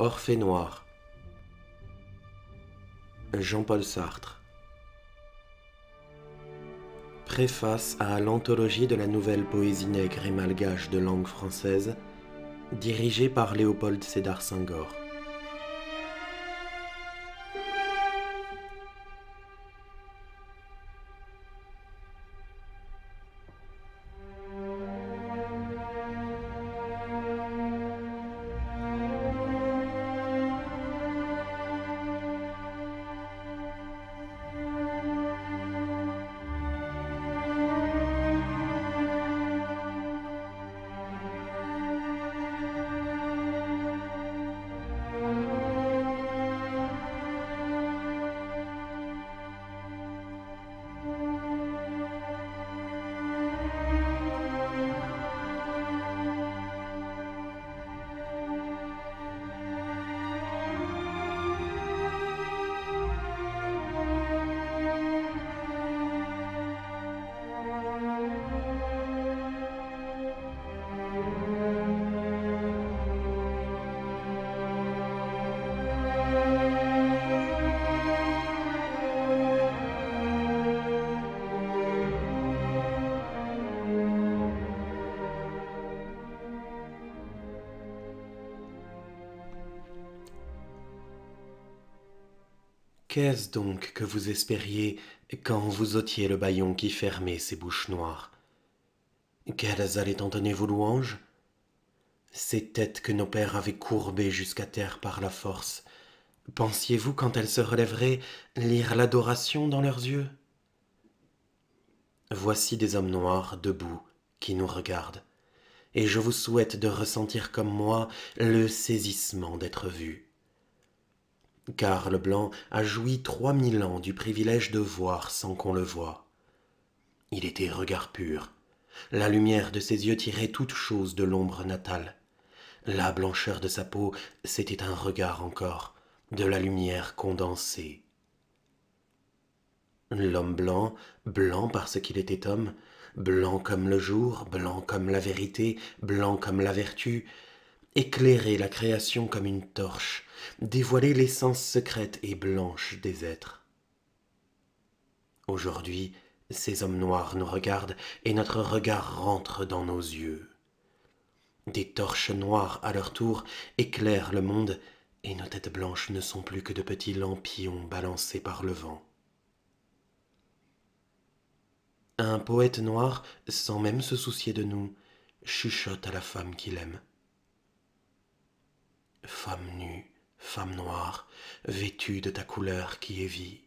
Orphée noir. Jean-Paul Sartre. Préface à l'anthologie de la nouvelle poésie nègre et malgache de langue française, dirigée par Léopold Sédar Senghor. donc que vous espériez quand vous ôtiez le baillon qui fermait ces bouches noires Quelles allaient en vos louanges Ces têtes que nos pères avaient courbées jusqu'à terre par la force, pensiez-vous quand elles se relèveraient lire l'adoration dans leurs yeux Voici des hommes noirs debout qui nous regardent, et je vous souhaite de ressentir comme moi le saisissement d'être vu car le blanc a joui trois mille ans du privilège de voir sans qu'on le voie. Il était regard pur. La lumière de ses yeux tirait toute chose de l'ombre natale. La blancheur de sa peau, c'était un regard encore, de la lumière condensée. L'homme blanc, blanc parce qu'il était homme, blanc comme le jour, blanc comme la vérité, blanc comme la vertu, éclairait la création comme une torche, dévoiler l'essence secrète et blanche des êtres. Aujourd'hui, ces hommes noirs nous regardent et notre regard rentre dans nos yeux. Des torches noires à leur tour éclairent le monde et nos têtes blanches ne sont plus que de petits lampions balancés par le vent. Un poète noir, sans même se soucier de nous, chuchote à la femme qu'il aime. Femme nue, femme noire, vêtue de ta couleur qui est vie.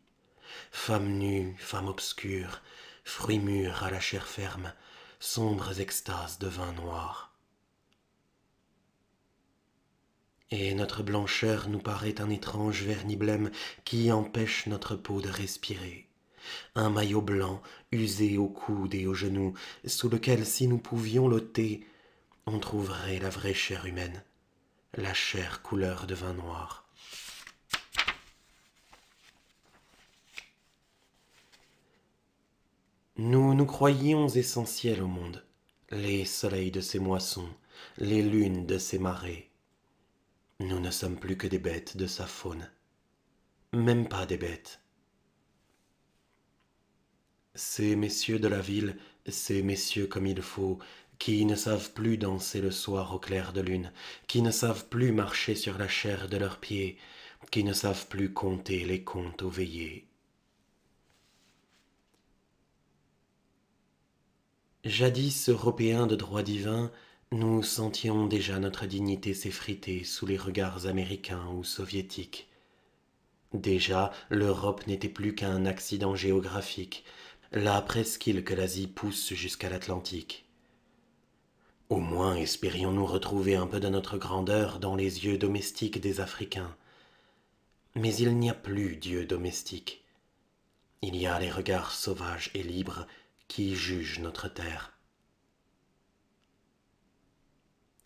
Femme nue, femme obscure, fruits mûr à la chair ferme, sombres extases de vin noir. Et notre blancheur nous paraît un étrange vernis blême qui empêche notre peau de respirer. Un maillot blanc, usé aux coudes et aux genoux, sous lequel si nous pouvions l'ôter, on trouverait la vraie chair humaine la chair couleur de vin noir. Nous nous croyions essentiels au monde, les soleils de ses moissons, les lunes de ses marées. Nous ne sommes plus que des bêtes de sa faune, même pas des bêtes. Ces messieurs de la ville, ces messieurs comme il faut, qui ne savent plus danser le soir au clair de lune, qui ne savent plus marcher sur la chair de leurs pieds, qui ne savent plus compter les contes aux veillées. Jadis européens de droit divin, nous sentions déjà notre dignité s'effriter sous les regards américains ou soviétiques. Déjà, l'Europe n'était plus qu'un accident géographique, la presqu'île que l'Asie pousse jusqu'à l'Atlantique. Au moins espérions-nous retrouver un peu de notre grandeur dans les yeux domestiques des Africains. Mais il n'y a plus d'yeux domestiques. Il y a les regards sauvages et libres qui jugent notre terre.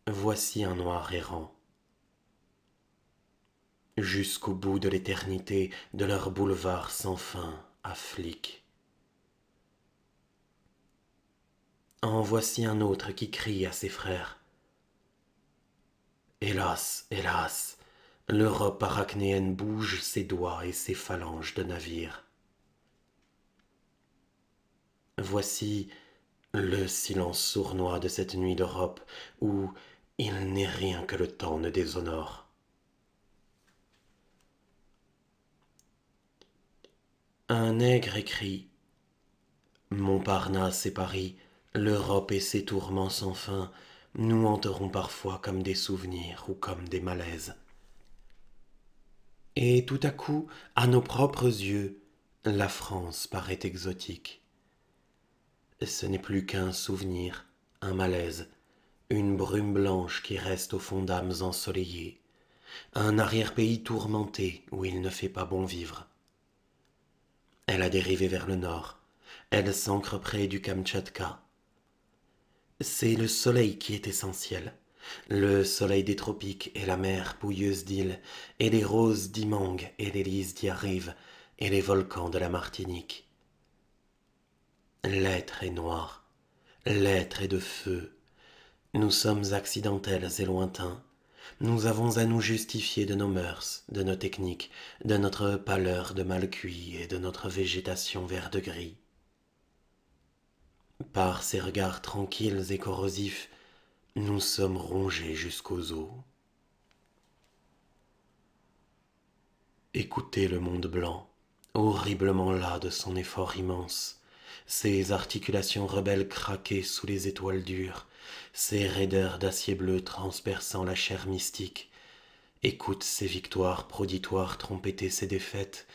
Voici un noir errant. Jusqu'au bout de l'éternité de leur boulevard sans fin, afflique. en voici un autre qui crie à ses frères. Hélas, hélas, l'Europe arachnéenne bouge ses doigts et ses phalanges de navire. Voici le silence sournois de cette nuit d'Europe où il n'est rien que le temps ne déshonore. Un nègre écrit Montparnasse et Paris L'Europe et ses tourments sans fin nous hanteront parfois comme des souvenirs ou comme des malaises. Et tout à coup, à nos propres yeux, la France paraît exotique. Ce n'est plus qu'un souvenir, un malaise, une brume blanche qui reste au fond d'âmes ensoleillées, un arrière-pays tourmenté où il ne fait pas bon vivre. Elle a dérivé vers le nord, elle s'ancre près du Kamtchatka, c'est le soleil qui est essentiel. Le soleil des tropiques et la mer bouilleuse d'îles, et les roses d'Imangue et les lys d'y et les volcans de la Martinique. L'être est noir, l'être est de feu. Nous sommes accidentels et lointains. Nous avons à nous justifier de nos mœurs, de nos techniques, de notre pâleur de mal et de notre végétation vert de gris. Par ses regards tranquilles et corrosifs, nous sommes rongés jusqu'aux os. Écoutez le monde blanc, horriblement las de son effort immense, ses articulations rebelles craquées sous les étoiles dures, ses raideurs d'acier bleu transperçant la chair mystique. Écoute ses victoires proditoires trompeter ses défaites,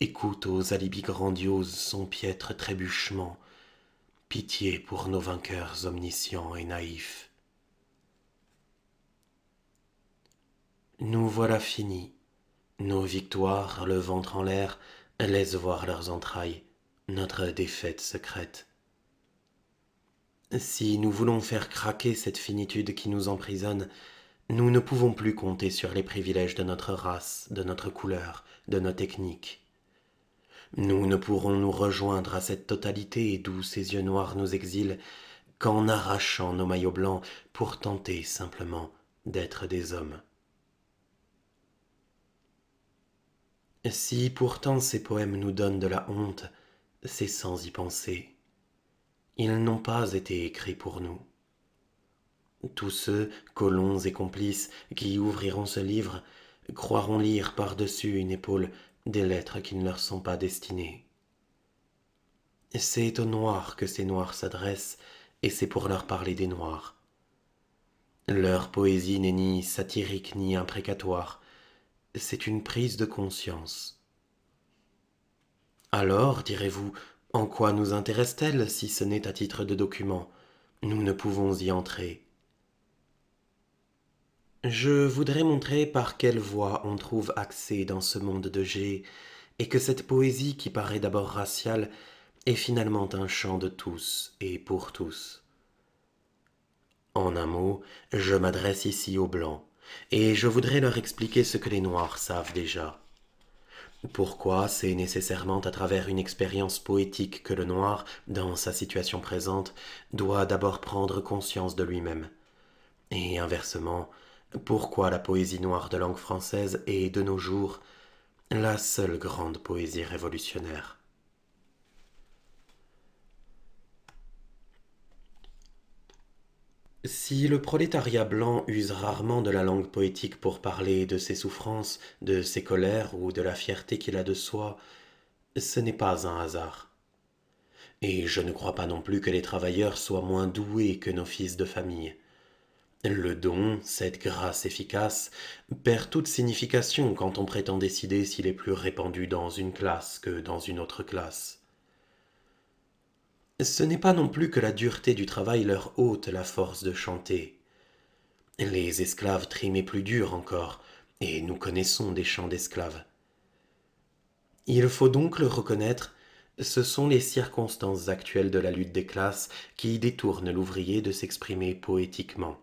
écoute aux alibis grandioses son piètre trébuchement, Pitié pour nos vainqueurs omniscients et naïfs. Nous voilà finis. Nos victoires, le ventre en l'air, laissent voir leurs entrailles, notre défaite secrète. Si nous voulons faire craquer cette finitude qui nous emprisonne, nous ne pouvons plus compter sur les privilèges de notre race, de notre couleur, de nos techniques. Nous ne pourrons nous rejoindre à cette totalité d'où ces yeux noirs nous exilent qu'en arrachant nos maillots blancs pour tenter simplement d'être des hommes. Si pourtant ces poèmes nous donnent de la honte, c'est sans y penser. Ils n'ont pas été écrits pour nous. Tous ceux, colons et complices, qui ouvriront ce livre, croiront lire par-dessus une épaule des lettres qui ne leur sont pas destinées. C'est aux Noirs que ces Noirs s'adressent, et c'est pour leur parler des Noirs. Leur poésie n'est ni satirique ni imprécatoire, c'est une prise de conscience. Alors, direz-vous, en quoi nous intéresse-t-elle si ce n'est à titre de document Nous ne pouvons y entrer. Je voudrais montrer par quelle voie on trouve accès dans ce monde de G, et que cette poésie qui paraît d'abord raciale est finalement un chant de tous et pour tous. En un mot, je m'adresse ici aux Blancs, et je voudrais leur expliquer ce que les Noirs savent déjà. Pourquoi c'est nécessairement à travers une expérience poétique que le Noir, dans sa situation présente, doit d'abord prendre conscience de lui-même. Et inversement, pourquoi la poésie noire de langue française est, de nos jours, la seule grande poésie révolutionnaire Si le prolétariat blanc use rarement de la langue poétique pour parler de ses souffrances, de ses colères ou de la fierté qu'il a de soi, ce n'est pas un hasard. Et je ne crois pas non plus que les travailleurs soient moins doués que nos fils de famille. Le don, cette grâce efficace, perd toute signification quand on prétend décider s'il est plus répandu dans une classe que dans une autre classe. Ce n'est pas non plus que la dureté du travail leur ôte la force de chanter. Les esclaves trimaient plus dur encore, et nous connaissons des chants d'esclaves. Il faut donc le reconnaître, ce sont les circonstances actuelles de la lutte des classes qui détournent l'ouvrier de s'exprimer poétiquement.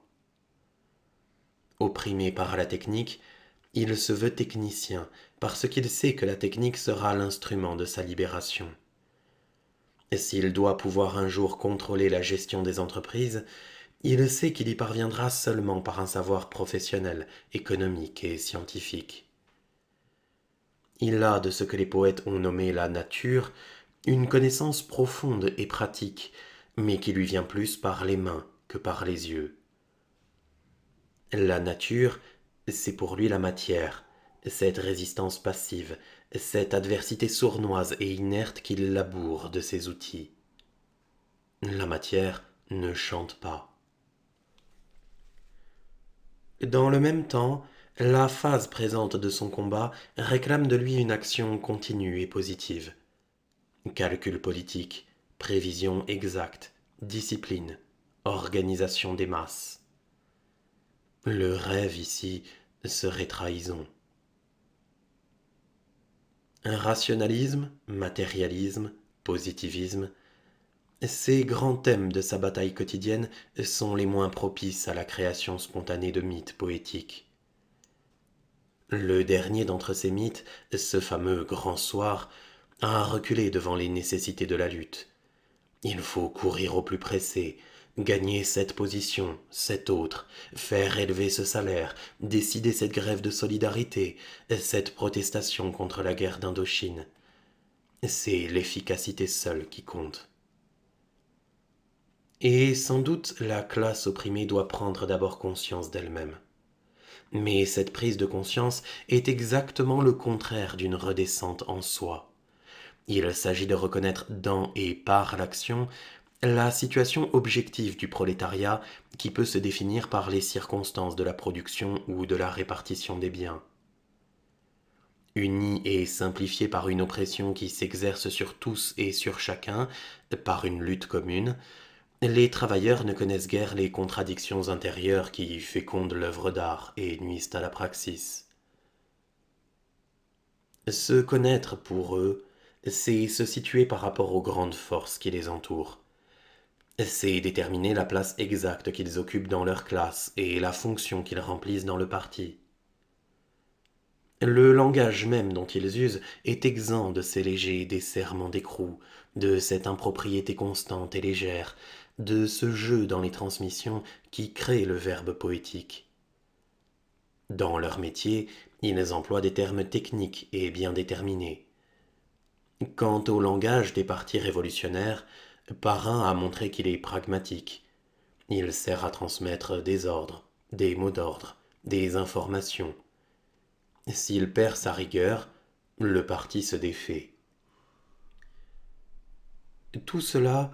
Opprimé par la technique, il se veut technicien parce qu'il sait que la technique sera l'instrument de sa libération. S'il doit pouvoir un jour contrôler la gestion des entreprises, il sait qu'il y parviendra seulement par un savoir professionnel, économique et scientifique. Il a de ce que les poètes ont nommé la nature une connaissance profonde et pratique, mais qui lui vient plus par les mains que par les yeux. La nature, c'est pour lui la matière, cette résistance passive, cette adversité sournoise et inerte qu'il laboure de ses outils. La matière ne chante pas. Dans le même temps, la phase présente de son combat réclame de lui une action continue et positive. Calcul politique, prévision exacte, discipline, organisation des masses. Le rêve ici serait trahison. Rationalisme, matérialisme, positivisme, ces grands thèmes de sa bataille quotidienne sont les moins propices à la création spontanée de mythes poétiques. Le dernier d'entre ces mythes, ce fameux grand soir, a reculé devant les nécessités de la lutte. Il faut courir au plus pressé, gagner cette position, cette autre, faire élever ce salaire, décider cette grève de solidarité, cette protestation contre la guerre d'Indochine. C'est l'efficacité seule qui compte. Et sans doute la classe opprimée doit prendre d'abord conscience d'elle-même. Mais cette prise de conscience est exactement le contraire d'une redescente en soi. Il s'agit de reconnaître dans et par l'action la situation objective du prolétariat, qui peut se définir par les circonstances de la production ou de la répartition des biens. Unis et simplifiée par une oppression qui s'exerce sur tous et sur chacun, par une lutte commune, les travailleurs ne connaissent guère les contradictions intérieures qui fécondent l'œuvre d'art et nuisent à la praxis. Se connaître pour eux, c'est se situer par rapport aux grandes forces qui les entourent, c'est déterminer la place exacte qu'ils occupent dans leur classe et la fonction qu'ils remplissent dans le parti. Le langage même dont ils usent est exempt de ces légers desserrements d'écrou, de cette impropriété constante et légère, de ce jeu dans les transmissions qui crée le verbe poétique. Dans leur métier, ils emploient des termes techniques et bien déterminés. Quant au langage des partis révolutionnaires, Parrain a montré qu'il est pragmatique. Il sert à transmettre des ordres, des mots d'ordre, des informations. S'il perd sa rigueur, le parti se défait. Tout cela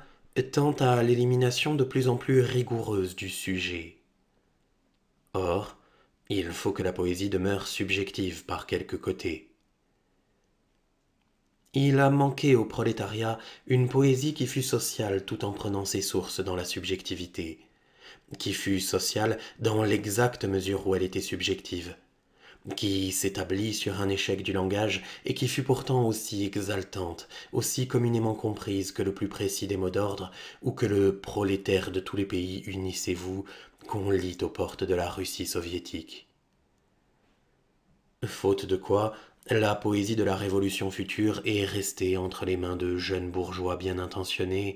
tend à l'élimination de plus en plus rigoureuse du sujet. Or, il faut que la poésie demeure subjective par quelque côté. Il a manqué au prolétariat une poésie qui fut sociale tout en prenant ses sources dans la subjectivité, qui fut sociale dans l'exacte mesure où elle était subjective, qui s'établit sur un échec du langage et qui fut pourtant aussi exaltante, aussi communément comprise que le plus précis des mots d'ordre ou que le prolétaire de tous les pays unissez-vous qu'on lit aux portes de la Russie soviétique. Faute de quoi, la poésie de la Révolution future est restée entre les mains de jeunes bourgeois bien intentionnés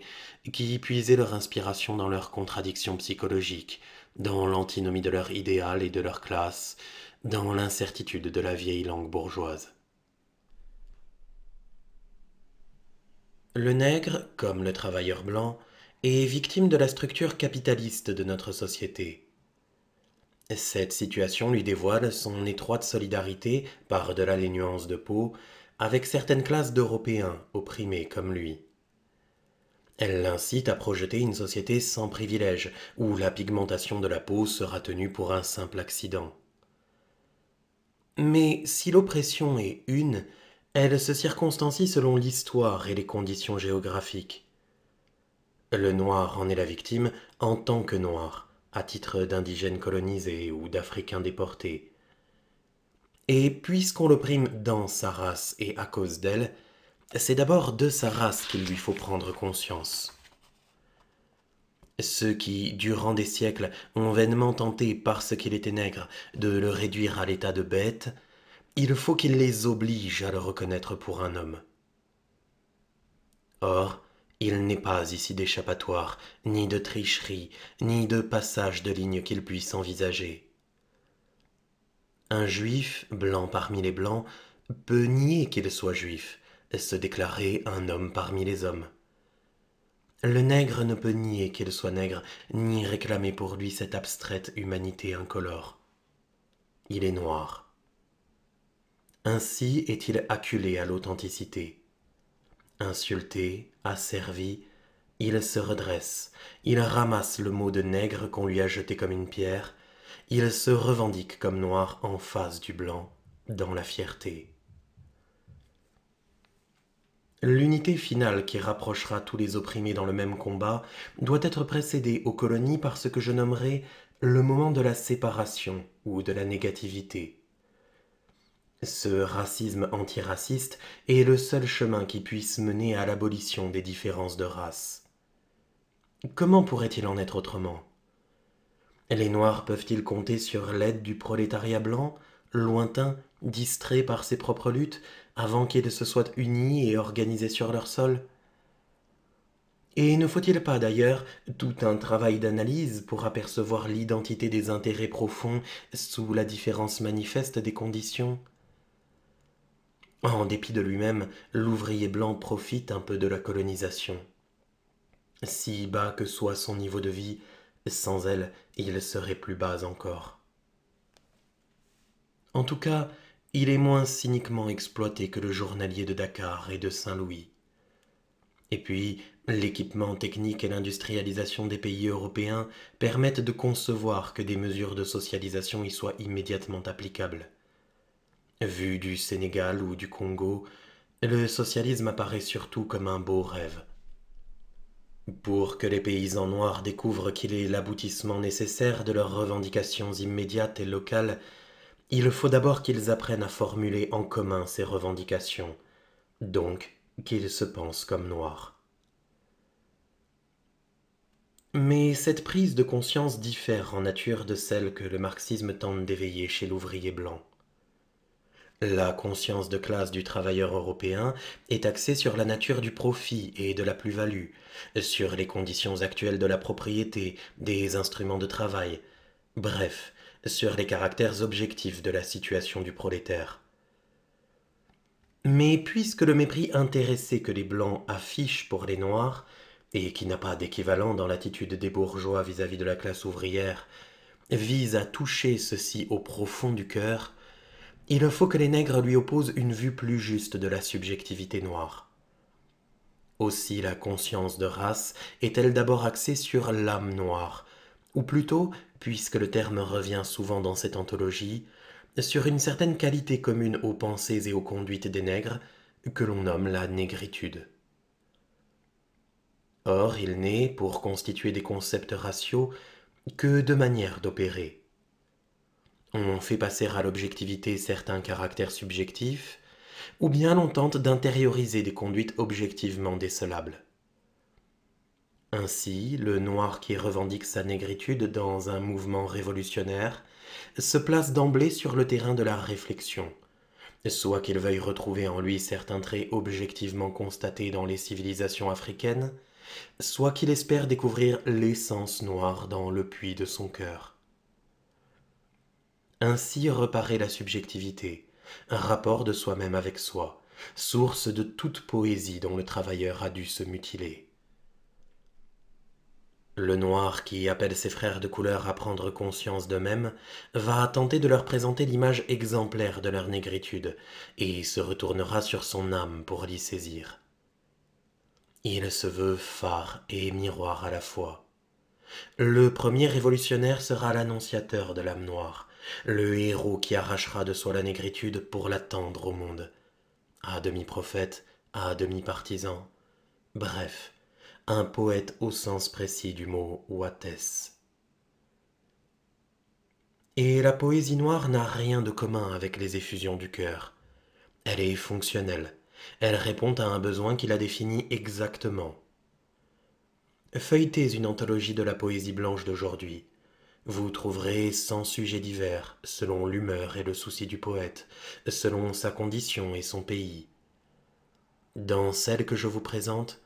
qui puisaient leur inspiration dans leurs contradictions psychologiques, dans l'antinomie de leur idéal et de leur classe, dans l'incertitude de la vieille langue bourgeoise. Le nègre, comme le travailleur blanc, est victime de la structure capitaliste de notre société, cette situation lui dévoile son étroite solidarité, par-delà les nuances de peau, avec certaines classes d'Européens opprimés comme lui. Elle l'incite à projeter une société sans privilèges, où la pigmentation de la peau sera tenue pour un simple accident. Mais si l'oppression est une, elle se circonstancie selon l'histoire et les conditions géographiques. Le noir en est la victime en tant que noir, à titre d'indigènes colonisés ou d'Africains déportés. Et puisqu'on l'opprime dans sa race et à cause d'elle, c'est d'abord de sa race qu'il lui faut prendre conscience. Ceux qui, durant des siècles, ont vainement tenté, parce qu'il était nègre, de le réduire à l'état de bête, il faut qu'il les oblige à le reconnaître pour un homme. Or, il n'est pas ici d'échappatoire, ni de tricherie, ni de passage de ligne qu'il puisse envisager. Un juif, blanc parmi les blancs, peut nier qu'il soit juif, se déclarer un homme parmi les hommes. Le nègre ne peut nier qu'il soit nègre, ni réclamer pour lui cette abstraite humanité incolore. Il est noir. Ainsi est-il acculé à l'authenticité. Insulté, Asservi, il se redresse, il ramasse le mot de nègre qu'on lui a jeté comme une pierre, il se revendique comme noir en face du blanc, dans la fierté. L'unité finale qui rapprochera tous les opprimés dans le même combat doit être précédée aux colonies par ce que je nommerai le moment de la séparation ou de la négativité. Ce racisme antiraciste est le seul chemin qui puisse mener à l'abolition des différences de race. Comment pourrait-il en être autrement Les Noirs peuvent-ils compter sur l'aide du prolétariat blanc, lointain, distrait par ses propres luttes, avant qu'ils se soient unis et organisés sur leur sol et ne faut-il pas d'ailleurs tout un travail d'analyse pour apercevoir l'identité des intérêts profonds sous la différence manifeste des conditions en dépit de lui-même, l'ouvrier blanc profite un peu de la colonisation. Si bas que soit son niveau de vie, sans elle, il serait plus bas encore. En tout cas, il est moins cyniquement exploité que le journalier de Dakar et de Saint-Louis. Et puis, l'équipement technique et l'industrialisation des pays européens permettent de concevoir que des mesures de socialisation y soient immédiatement applicables. Vu du Sénégal ou du Congo, le socialisme apparaît surtout comme un beau rêve. Pour que les paysans noirs découvrent qu'il est l'aboutissement nécessaire de leurs revendications immédiates et locales, il faut d'abord qu'ils apprennent à formuler en commun ces revendications, donc qu'ils se pensent comme noirs. Mais cette prise de conscience diffère en nature de celle que le marxisme tente d'éveiller chez l'ouvrier blanc. La conscience de classe du travailleur européen est axée sur la nature du profit et de la plus-value, sur les conditions actuelles de la propriété, des instruments de travail, bref, sur les caractères objectifs de la situation du prolétaire. Mais puisque le mépris intéressé que les Blancs affichent pour les Noirs, et qui n'a pas d'équivalent dans l'attitude des bourgeois vis-à-vis -vis de la classe ouvrière, vise à toucher ceci au profond du cœur, il faut que les nègres lui opposent une vue plus juste de la subjectivité noire. Aussi la conscience de race est-elle d'abord axée sur l'âme noire, ou plutôt, puisque le terme revient souvent dans cette anthologie, sur une certaine qualité commune aux pensées et aux conduites des nègres, que l'on nomme la négritude. Or, il n'est, pour constituer des concepts raciaux, que deux manières d'opérer on fait passer à l'objectivité certains caractères subjectifs, ou bien l'on tente d'intérioriser des conduites objectivement décelables. Ainsi, le noir qui revendique sa négritude dans un mouvement révolutionnaire se place d'emblée sur le terrain de la réflexion, soit qu'il veuille retrouver en lui certains traits objectivement constatés dans les civilisations africaines, soit qu'il espère découvrir l'essence noire dans le puits de son cœur. Ainsi reparaît la subjectivité, un rapport de soi-même avec soi, source de toute poésie dont le travailleur a dû se mutiler. Le noir qui appelle ses frères de couleur à prendre conscience d'eux-mêmes va tenter de leur présenter l'image exemplaire de leur négritude et se retournera sur son âme pour l'y saisir. Il se veut phare et miroir à la fois. Le premier révolutionnaire sera l'annonciateur de l'âme noire, le héros qui arrachera de soi la négritude pour l'attendre au monde. À ah, demi-prophète, à ah, demi-partisan. Bref, un poète au sens précis du mot Wates. Et la poésie noire n'a rien de commun avec les effusions du cœur. Elle est fonctionnelle. Elle répond à un besoin qui la définit exactement. Feuilletez une anthologie de la poésie blanche d'aujourd'hui. Vous trouverez cent sujets divers, selon l'humeur et le souci du poète, selon sa condition et son pays. Dans celle que je vous présente,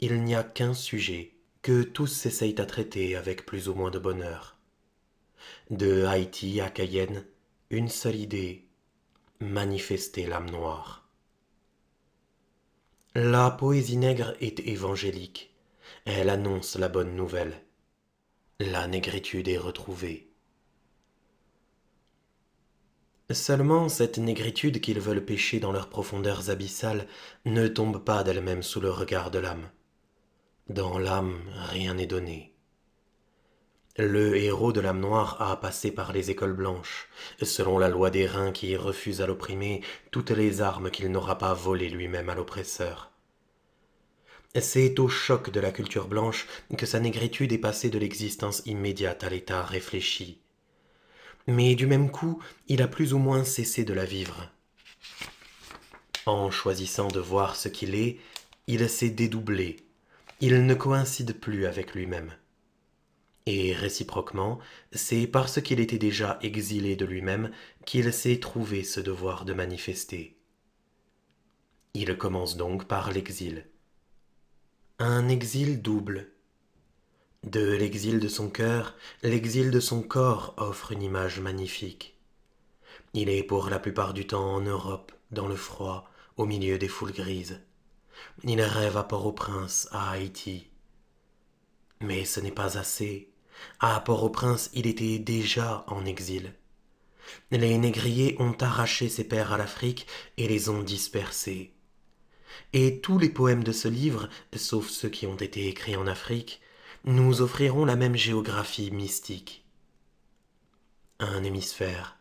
il n'y a qu'un sujet que tous s'essayent à traiter avec plus ou moins de bonheur. De Haïti à Cayenne, une seule idée, manifester l'âme noire. La poésie nègre est évangélique. Elle annonce la bonne nouvelle la négritude est retrouvée. Seulement, cette négritude qu'ils veulent pêcher dans leurs profondeurs abyssales ne tombe pas d'elle-même sous le regard de l'âme. Dans l'âme, rien n'est donné. Le héros de l'âme noire a passé par les écoles blanches, selon la loi des reins qui refuse à l'opprimé toutes les armes qu'il n'aura pas volées lui-même à l'oppresseur. C'est au choc de la culture blanche que sa négritude est passée de l'existence immédiate à l'état réfléchi. Mais du même coup, il a plus ou moins cessé de la vivre. En choisissant de voir ce qu'il est, il s'est dédoublé. Il ne coïncide plus avec lui-même. Et réciproquement, c'est parce qu'il était déjà exilé de lui-même qu'il s'est trouvé ce devoir de manifester. Il commence donc par l'exil un exil double. De l'exil de son cœur, l'exil de son corps offre une image magnifique. Il est pour la plupart du temps en Europe, dans le froid, au milieu des foules grises. Il rêve à Port-au-Prince, à Haïti. Mais ce n'est pas assez. À Port-au-Prince, il était déjà en exil. Les négriers ont arraché ses pères à l'Afrique et les ont dispersés et tous les poèmes de ce livre, sauf ceux qui ont été écrits en Afrique, nous offriront la même géographie mystique. Un hémisphère.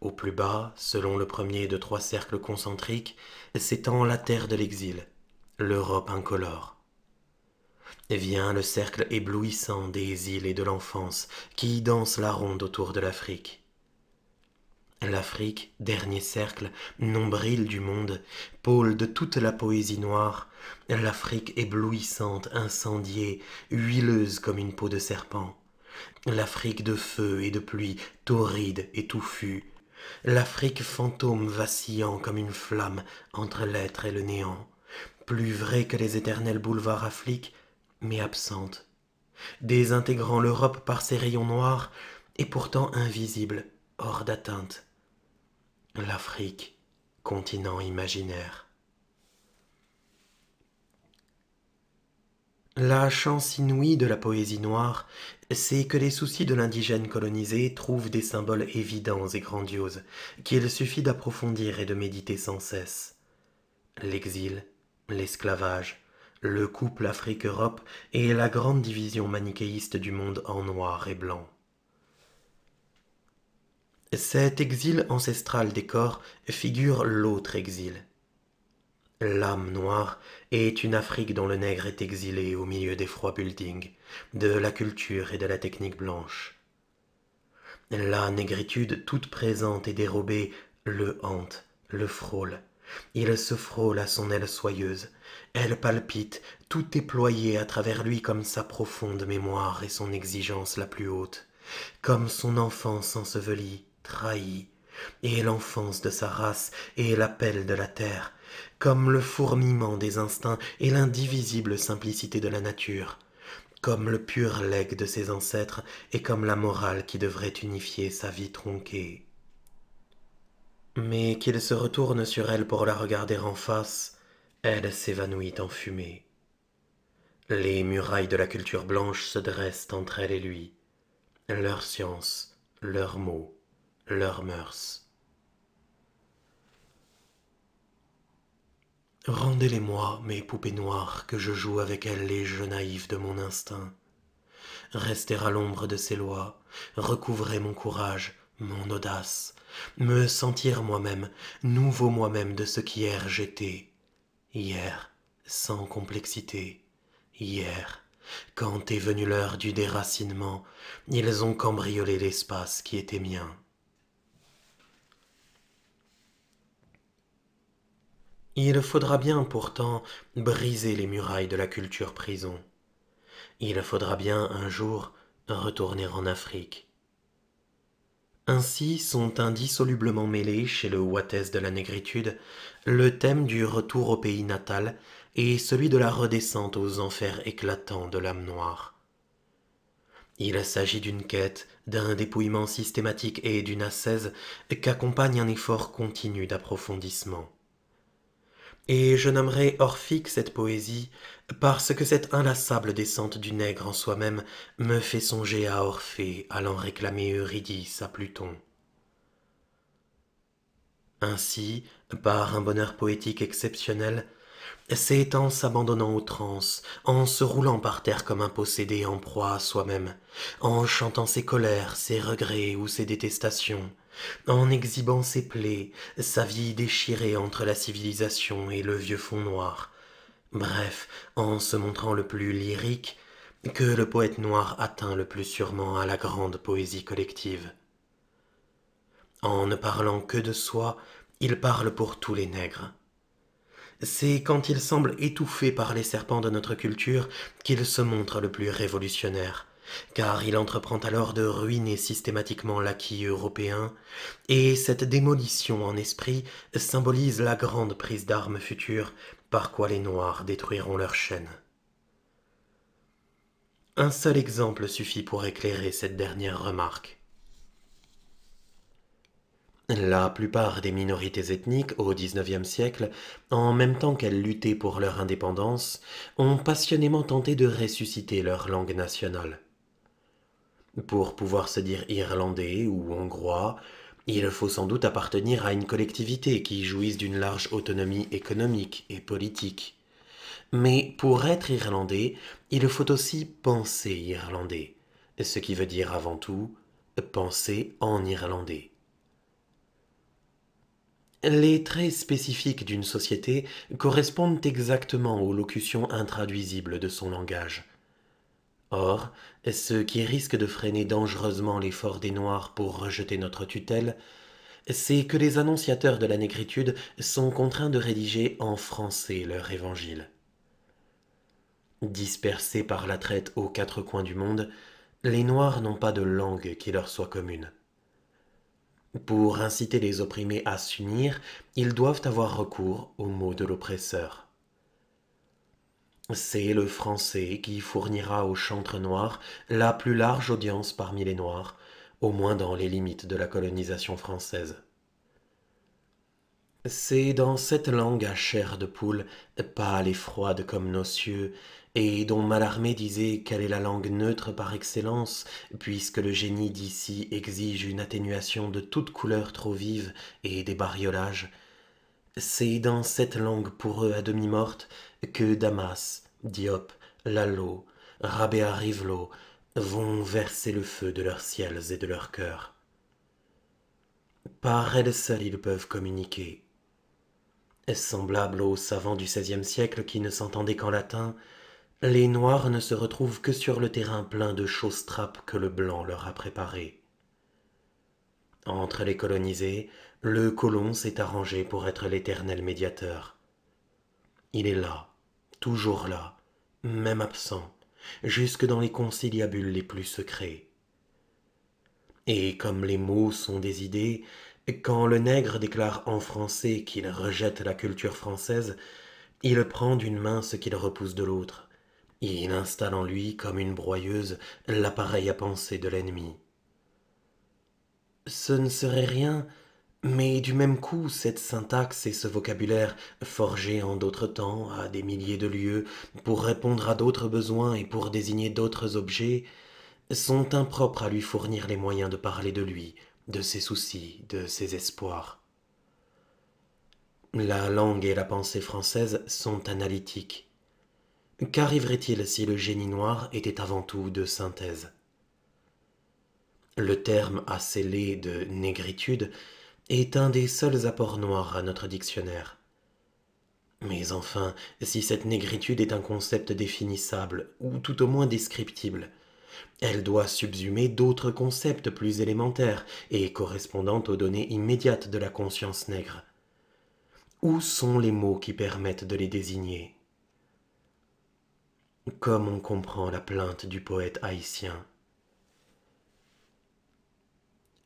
Au plus bas, selon le premier de trois cercles concentriques, s'étend la terre de l'exil, l'Europe incolore. Vient le cercle éblouissant des îles et de l'enfance qui danse la ronde autour de l'Afrique. L'Afrique, dernier cercle, nombril du monde, pôle de toute la poésie noire, l'Afrique éblouissante, incendiée, huileuse comme une peau de serpent, l'Afrique de feu et de pluie, torride et touffue, l'Afrique fantôme vacillant comme une flamme entre l'être et le néant, plus vraie que les éternels boulevards affliques, mais absente, désintégrant l'Europe par ses rayons noirs, et pourtant invisible, hors d'atteinte L'Afrique, continent imaginaire. La chance inouïe de la poésie noire, c'est que les soucis de l'indigène colonisé trouvent des symboles évidents et grandioses, qu'il suffit d'approfondir et de méditer sans cesse. L'exil, l'esclavage, le couple Afrique-Europe et la grande division manichéiste du monde en noir et blanc. Cet exil ancestral des corps figure l'autre exil. L'âme noire est une Afrique dont le nègre est exilé au milieu des froids buildings, de la culture et de la technique blanche. La négritude toute présente et dérobée le hante, le frôle. Il se frôle à son aile soyeuse. Elle palpite, tout est à travers lui comme sa profonde mémoire et son exigence la plus haute, comme son enfance ensevelie, trahi, et l'enfance de sa race, et l'appel de la terre, comme le fourmillement des instincts et l'indivisible simplicité de la nature, comme le pur legs de ses ancêtres, et comme la morale qui devrait unifier sa vie tronquée. Mais qu'il se retourne sur elle pour la regarder en face, elle s'évanouit en fumée. Les murailles de la culture blanche se dressent entre elle et lui, leur science, leurs mots, leurs mœurs. Rendez-les-moi, mes poupées noires, que je joue avec elles les jeux naïfs de mon instinct. Rester à l'ombre de ces lois, recouvrer mon courage, mon audace, me sentir moi-même, nouveau moi-même de ce qu'hier j'étais. Hier, sans complexité. Hier, quand est venue l'heure du déracinement, ils ont cambriolé l'espace qui était mien. Il faudra bien pourtant briser les murailles de la culture prison. Il faudra bien un jour retourner en Afrique. Ainsi sont indissolublement mêlés chez le Ouattès de la négritude le thème du retour au pays natal et celui de la redescente aux enfers éclatants de l'âme noire. Il s'agit d'une quête, d'un dépouillement systématique et d'une ascèse qu'accompagne un effort continu d'approfondissement et je nommerai orphique cette poésie, parce que cette inlassable descente du nègre en soi-même me fait songer à Orphée allant réclamer Eurydice à Pluton. Ainsi, par un bonheur poétique exceptionnel, c'est en s'abandonnant aux transes, en se roulant par terre comme un possédé en proie à soi-même, en chantant ses colères, ses regrets ou ses détestations, en exhibant ses plaies, sa vie déchirée entre la civilisation et le vieux fond noir, bref, en se montrant le plus lyrique, que le poète noir atteint le plus sûrement à la grande poésie collective. En ne parlant que de soi, il parle pour tous les nègres. C'est quand il semble étouffé par les serpents de notre culture qu'il se montre le plus révolutionnaire, car il entreprend alors de ruiner systématiquement l'acquis européen, et cette démolition en esprit symbolise la grande prise d'armes future par quoi les Noirs détruiront leur chaîne. Un seul exemple suffit pour éclairer cette dernière remarque. La plupart des minorités ethniques au XIXe siècle, en même temps qu'elles luttaient pour leur indépendance, ont passionnément tenté de ressusciter leur langue nationale. Pour pouvoir se dire irlandais ou hongrois, il faut sans doute appartenir à une collectivité qui jouisse d'une large autonomie économique et politique. Mais pour être irlandais, il faut aussi penser irlandais, ce qui veut dire avant tout penser en irlandais. Les traits spécifiques d'une société correspondent exactement aux locutions intraduisibles de son langage. Or, ce qui risque de freiner dangereusement l'effort des Noirs pour rejeter notre tutelle, c'est que les annonciateurs de la négritude sont contraints de rédiger en français leur évangile. Dispersés par la traite aux quatre coins du monde, les Noirs n'ont pas de langue qui leur soit commune. Pour inciter les opprimés à s'unir, ils doivent avoir recours aux mots de l'oppresseur. C'est le français qui fournira au chantre noir la plus large audience parmi les noirs, au moins dans les limites de la colonisation française. C'est dans cette langue à chair de poule, pâle et froide comme nos cieux, et dont Malarmé disait qu'elle est la langue neutre par excellence, puisque le génie d'ici exige une atténuation de toutes couleurs trop vives et des bariolages. C'est dans cette langue pour eux à demi morte que Damas, Diop, Lalo, Rabéa Rivelo vont verser le feu de leurs ciels et de leurs cœurs. Par elles seules ils peuvent communiquer. Semblable aux savants du XVIe siècle qui ne s'entendaient qu'en latin, les noirs ne se retrouvent que sur le terrain plein de choses trappes que le blanc leur a préparées. Entre les colonisés, le colon s'est arrangé pour être l'éternel médiateur. Il est là, toujours là, même absent, jusque dans les conciliabules les plus secrets. Et comme les mots sont des idées, quand le nègre déclare en français qu'il rejette la culture française, il prend d'une main ce qu'il repousse de l'autre. Il installe en lui, comme une broyeuse, l'appareil à penser de l'ennemi. Ce ne serait rien, mais du même coup, cette syntaxe et ce vocabulaire, forgés en d'autres temps, à des milliers de lieux, pour répondre à d'autres besoins et pour désigner d'autres objets, sont impropres à lui fournir les moyens de parler de lui, de ses soucis, de ses espoirs. La langue et la pensée française sont analytiques. Qu'arriverait-il si le génie noir était avant tout de synthèse Le terme laid de négritude est un des seuls apports noirs à notre dictionnaire. Mais enfin, si cette négritude est un concept définissable, ou tout au moins descriptible, elle doit subsumer d'autres concepts plus élémentaires et correspondant aux données immédiates de la conscience nègre. Où sont les mots qui permettent de les désigner comme on comprend la plainte du poète haïtien.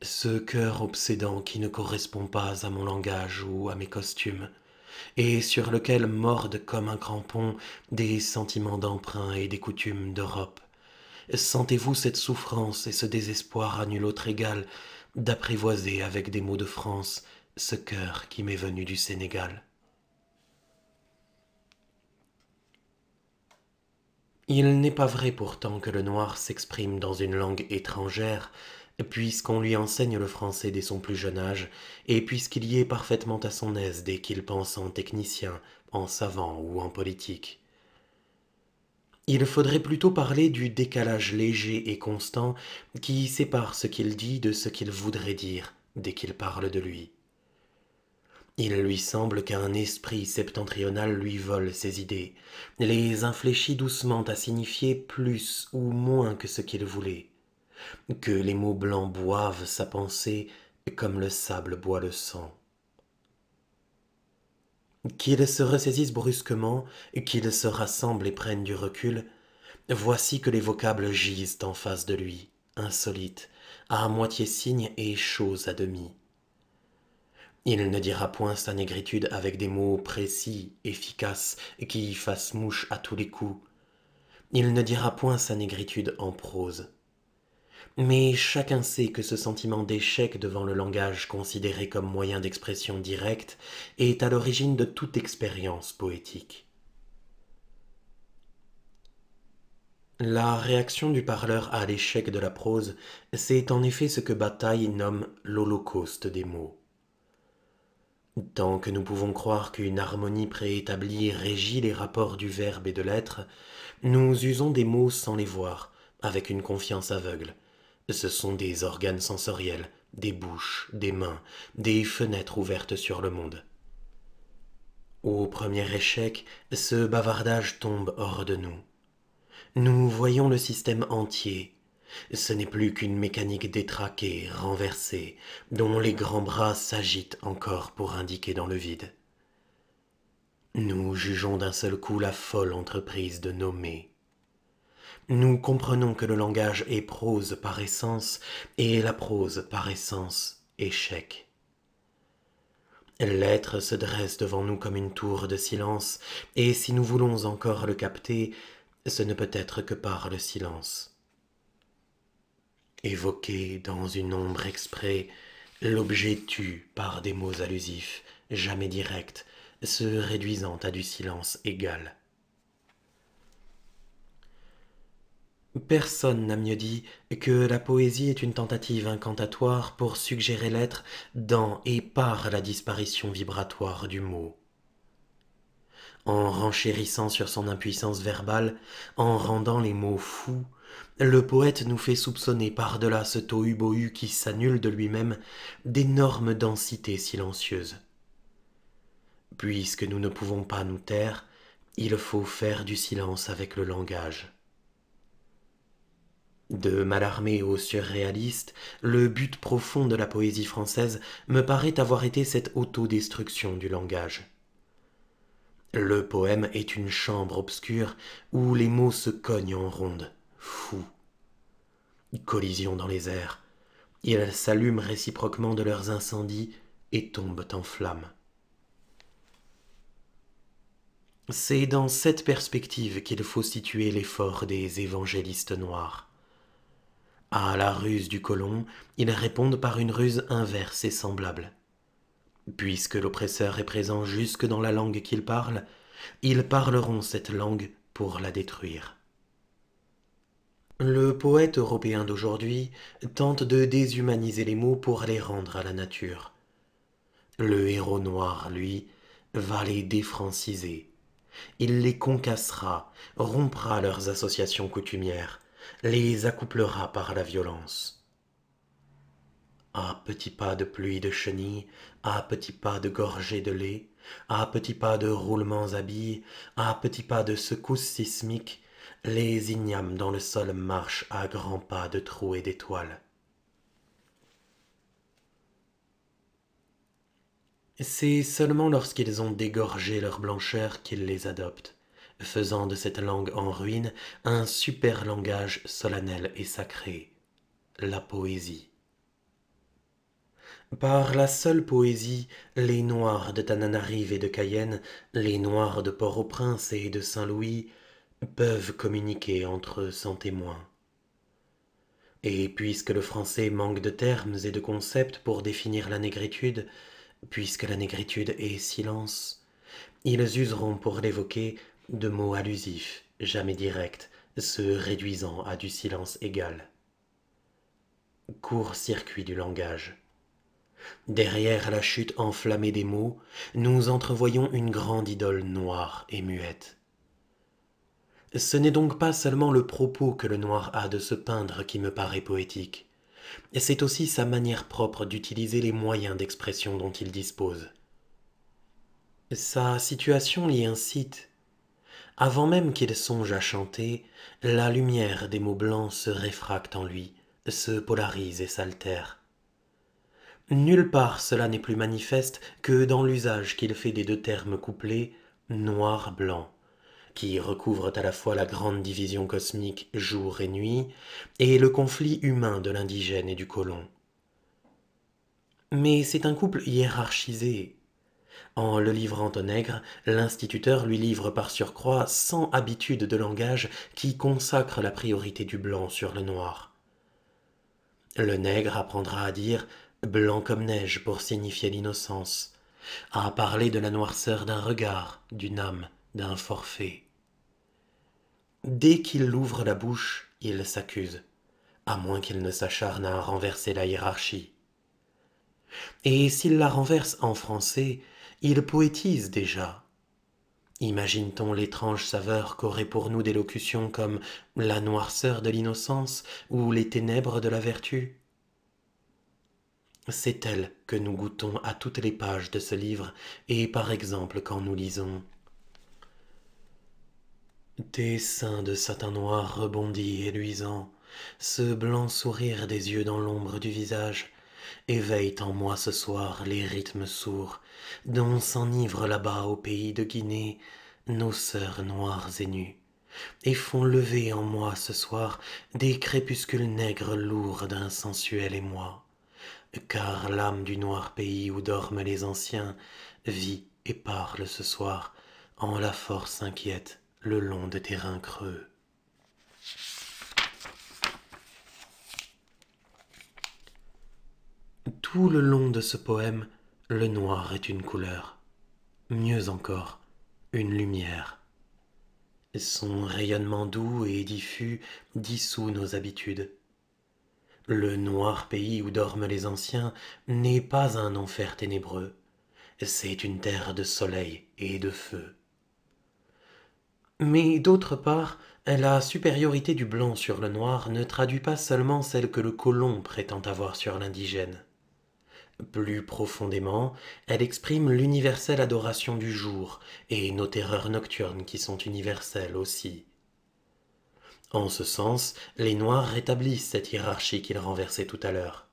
Ce cœur obsédant qui ne correspond pas à mon langage ou à mes costumes, et sur lequel mordent comme un crampon des sentiments d'emprunt et des coutumes d'Europe. Sentez-vous cette souffrance et ce désespoir à nul autre égal d'apprivoiser avec des mots de France ce cœur qui m'est venu du Sénégal Il n'est pas vrai pourtant que le noir s'exprime dans une langue étrangère, puisqu'on lui enseigne le français dès son plus jeune âge, et puisqu'il y est parfaitement à son aise dès qu'il pense en technicien, en savant ou en politique. Il faudrait plutôt parler du décalage léger et constant qui sépare ce qu'il dit de ce qu'il voudrait dire dès qu'il parle de lui. Il lui semble qu'un esprit septentrional lui vole ses idées, les infléchit doucement à signifier plus ou moins que ce qu'il voulait, que les mots blancs boivent sa pensée comme le sable boit le sang. qu'il se ressaisissent brusquement, qu'il se rassemble et prenne du recul, voici que les vocables gisent en face de lui, insolites, à moitié signes et choses à demi. Il ne dira point sa négritude avec des mots précis, efficaces, qui fassent mouche à tous les coups. Il ne dira point sa négritude en prose. Mais chacun sait que ce sentiment d'échec devant le langage considéré comme moyen d'expression directe est à l'origine de toute expérience poétique. La réaction du parleur à l'échec de la prose, c'est en effet ce que Bataille nomme l'holocauste des mots. Tant que nous pouvons croire qu'une harmonie préétablie régit les rapports du verbe et de l'être, nous usons des mots sans les voir, avec une confiance aveugle. Ce sont des organes sensoriels, des bouches, des mains, des fenêtres ouvertes sur le monde. Au premier échec, ce bavardage tombe hors de nous. Nous voyons le système entier, ce n'est plus qu'une mécanique détraquée, renversée, dont les grands bras s'agitent encore pour indiquer dans le vide. Nous jugeons d'un seul coup la folle entreprise de nommer. Nous comprenons que le langage est prose par essence, et la prose par essence échec. L'être se dresse devant nous comme une tour de silence, et si nous voulons encore le capter, ce ne peut être que par le silence. Évoqué dans une ombre exprès, l'objet tue par des mots allusifs, jamais directs, se réduisant à du silence égal. Personne n'a mieux dit que la poésie est une tentative incantatoire pour suggérer l'être dans et par la disparition vibratoire du mot. En renchérissant sur son impuissance verbale, en rendant les mots fous, le poète nous fait soupçonner par-delà ce tohu-bohu qui s'annule de lui-même d'énormes densités silencieuses. Puisque nous ne pouvons pas nous taire, il faut faire du silence avec le langage. De malarmé au surréaliste, le but profond de la poésie française me paraît avoir été cette autodestruction du langage. Le poème est une chambre obscure où les mots se cognent en ronde fou. Collision dans les airs. Ils s'allument réciproquement de leurs incendies et tombent en flammes. C'est dans cette perspective qu'il faut situer l'effort des évangélistes noirs. À la ruse du colon, ils répondent par une ruse inverse et semblable. Puisque l'oppresseur est présent jusque dans la langue qu'il parle, ils parleront cette langue pour la détruire. Le poète européen d'aujourd'hui tente de déshumaniser les mots pour les rendre à la nature. Le héros noir, lui, va les défranciser. Il les concassera, rompra leurs associations coutumières, les accouplera par la violence. À petits pas de pluie de chenilles, à petits pas de gorgées de lait, à petits pas de roulements à billes, à petits pas de secousses sismiques, les ignames dans le sol marchent à grands pas de trous et d'étoiles. C'est seulement lorsqu'ils ont dégorgé leur blancheur qu'ils les adoptent, faisant de cette langue en ruine un super langage solennel et sacré, la poésie. Par la seule poésie, les Noirs de Tananarive et de Cayenne, les Noirs de Port-au-Prince et de Saint-Louis, peuvent communiquer entre eux sans témoin. Et puisque le français manque de termes et de concepts pour définir la négritude, puisque la négritude est silence, ils useront pour l'évoquer de mots allusifs, jamais directs, se réduisant à du silence égal. Court-circuit du langage. Derrière la chute enflammée des mots, nous entrevoyons une grande idole noire et muette. Ce n'est donc pas seulement le propos que le noir a de se peindre qui me paraît poétique, c'est aussi sa manière propre d'utiliser les moyens d'expression dont il dispose. Sa situation l'y incite. Avant même qu'il songe à chanter, la lumière des mots blancs se réfracte en lui, se polarise et s'altère. Nulle part cela n'est plus manifeste que dans l'usage qu'il fait des deux termes couplés noir-blanc qui recouvrent à la fois la grande division cosmique jour et nuit, et le conflit humain de l'indigène et du colon. Mais c'est un couple hiérarchisé. En le livrant au nègre, l'instituteur lui livre par surcroît cent habitudes de langage qui consacrent la priorité du blanc sur le noir. Le nègre apprendra à dire blanc comme neige pour signifier l'innocence, à parler de la noirceur d'un regard, d'une âme, d'un forfait. Dès qu'il ouvre la bouche, il s'accuse, à moins qu'il ne s'acharne à renverser la hiérarchie. Et s'il la renverse en français, il poétise déjà. Imagine-t-on l'étrange saveur qu'auraient pour nous des locutions comme la noirceur de l'innocence ou les ténèbres de la vertu C'est elle que nous goûtons à toutes les pages de ce livre, et par exemple quand nous lisons tes seins de satin noir rebondis et luisants, ce blanc sourire des yeux dans l'ombre du visage, éveillent en moi ce soir les rythmes sourds dont s'enivrent là-bas au pays de Guinée nos sœurs noires et nues, et font lever en moi ce soir des crépuscules nègres lourds d'un sensuel émoi. Car l'âme du noir pays où dorment les anciens vit et parle ce soir en la force inquiète le long de terrains creux. Tout le long de ce poème, le noir est une couleur, mieux encore, une lumière. Son rayonnement doux et diffus dissout nos habitudes. Le noir pays où dorment les anciens n'est pas un enfer ténébreux, c'est une terre de soleil et de feu. Mais d'autre part, la supériorité du blanc sur le noir ne traduit pas seulement celle que le colon prétend avoir sur l'indigène. Plus profondément, elle exprime l'universelle adoration du jour et nos terreurs nocturnes qui sont universelles aussi. En ce sens, les Noirs rétablissent cette hiérarchie qu'ils renversaient tout à l'heure.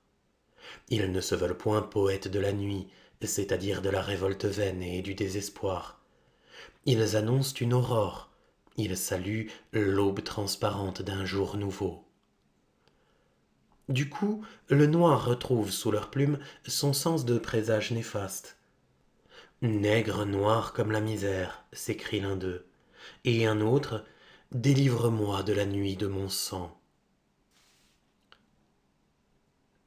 Ils ne se veulent point poètes de la nuit, c'est-à-dire de la révolte vaine et du désespoir. Ils annoncent une aurore, il salue l'aube transparente d'un jour nouveau. Du coup, le noir retrouve sous leurs plumes son sens de présage néfaste. Nègre noir comme la misère, s'écrie l'un d'eux, et un autre Délivre-moi de la nuit de mon sang.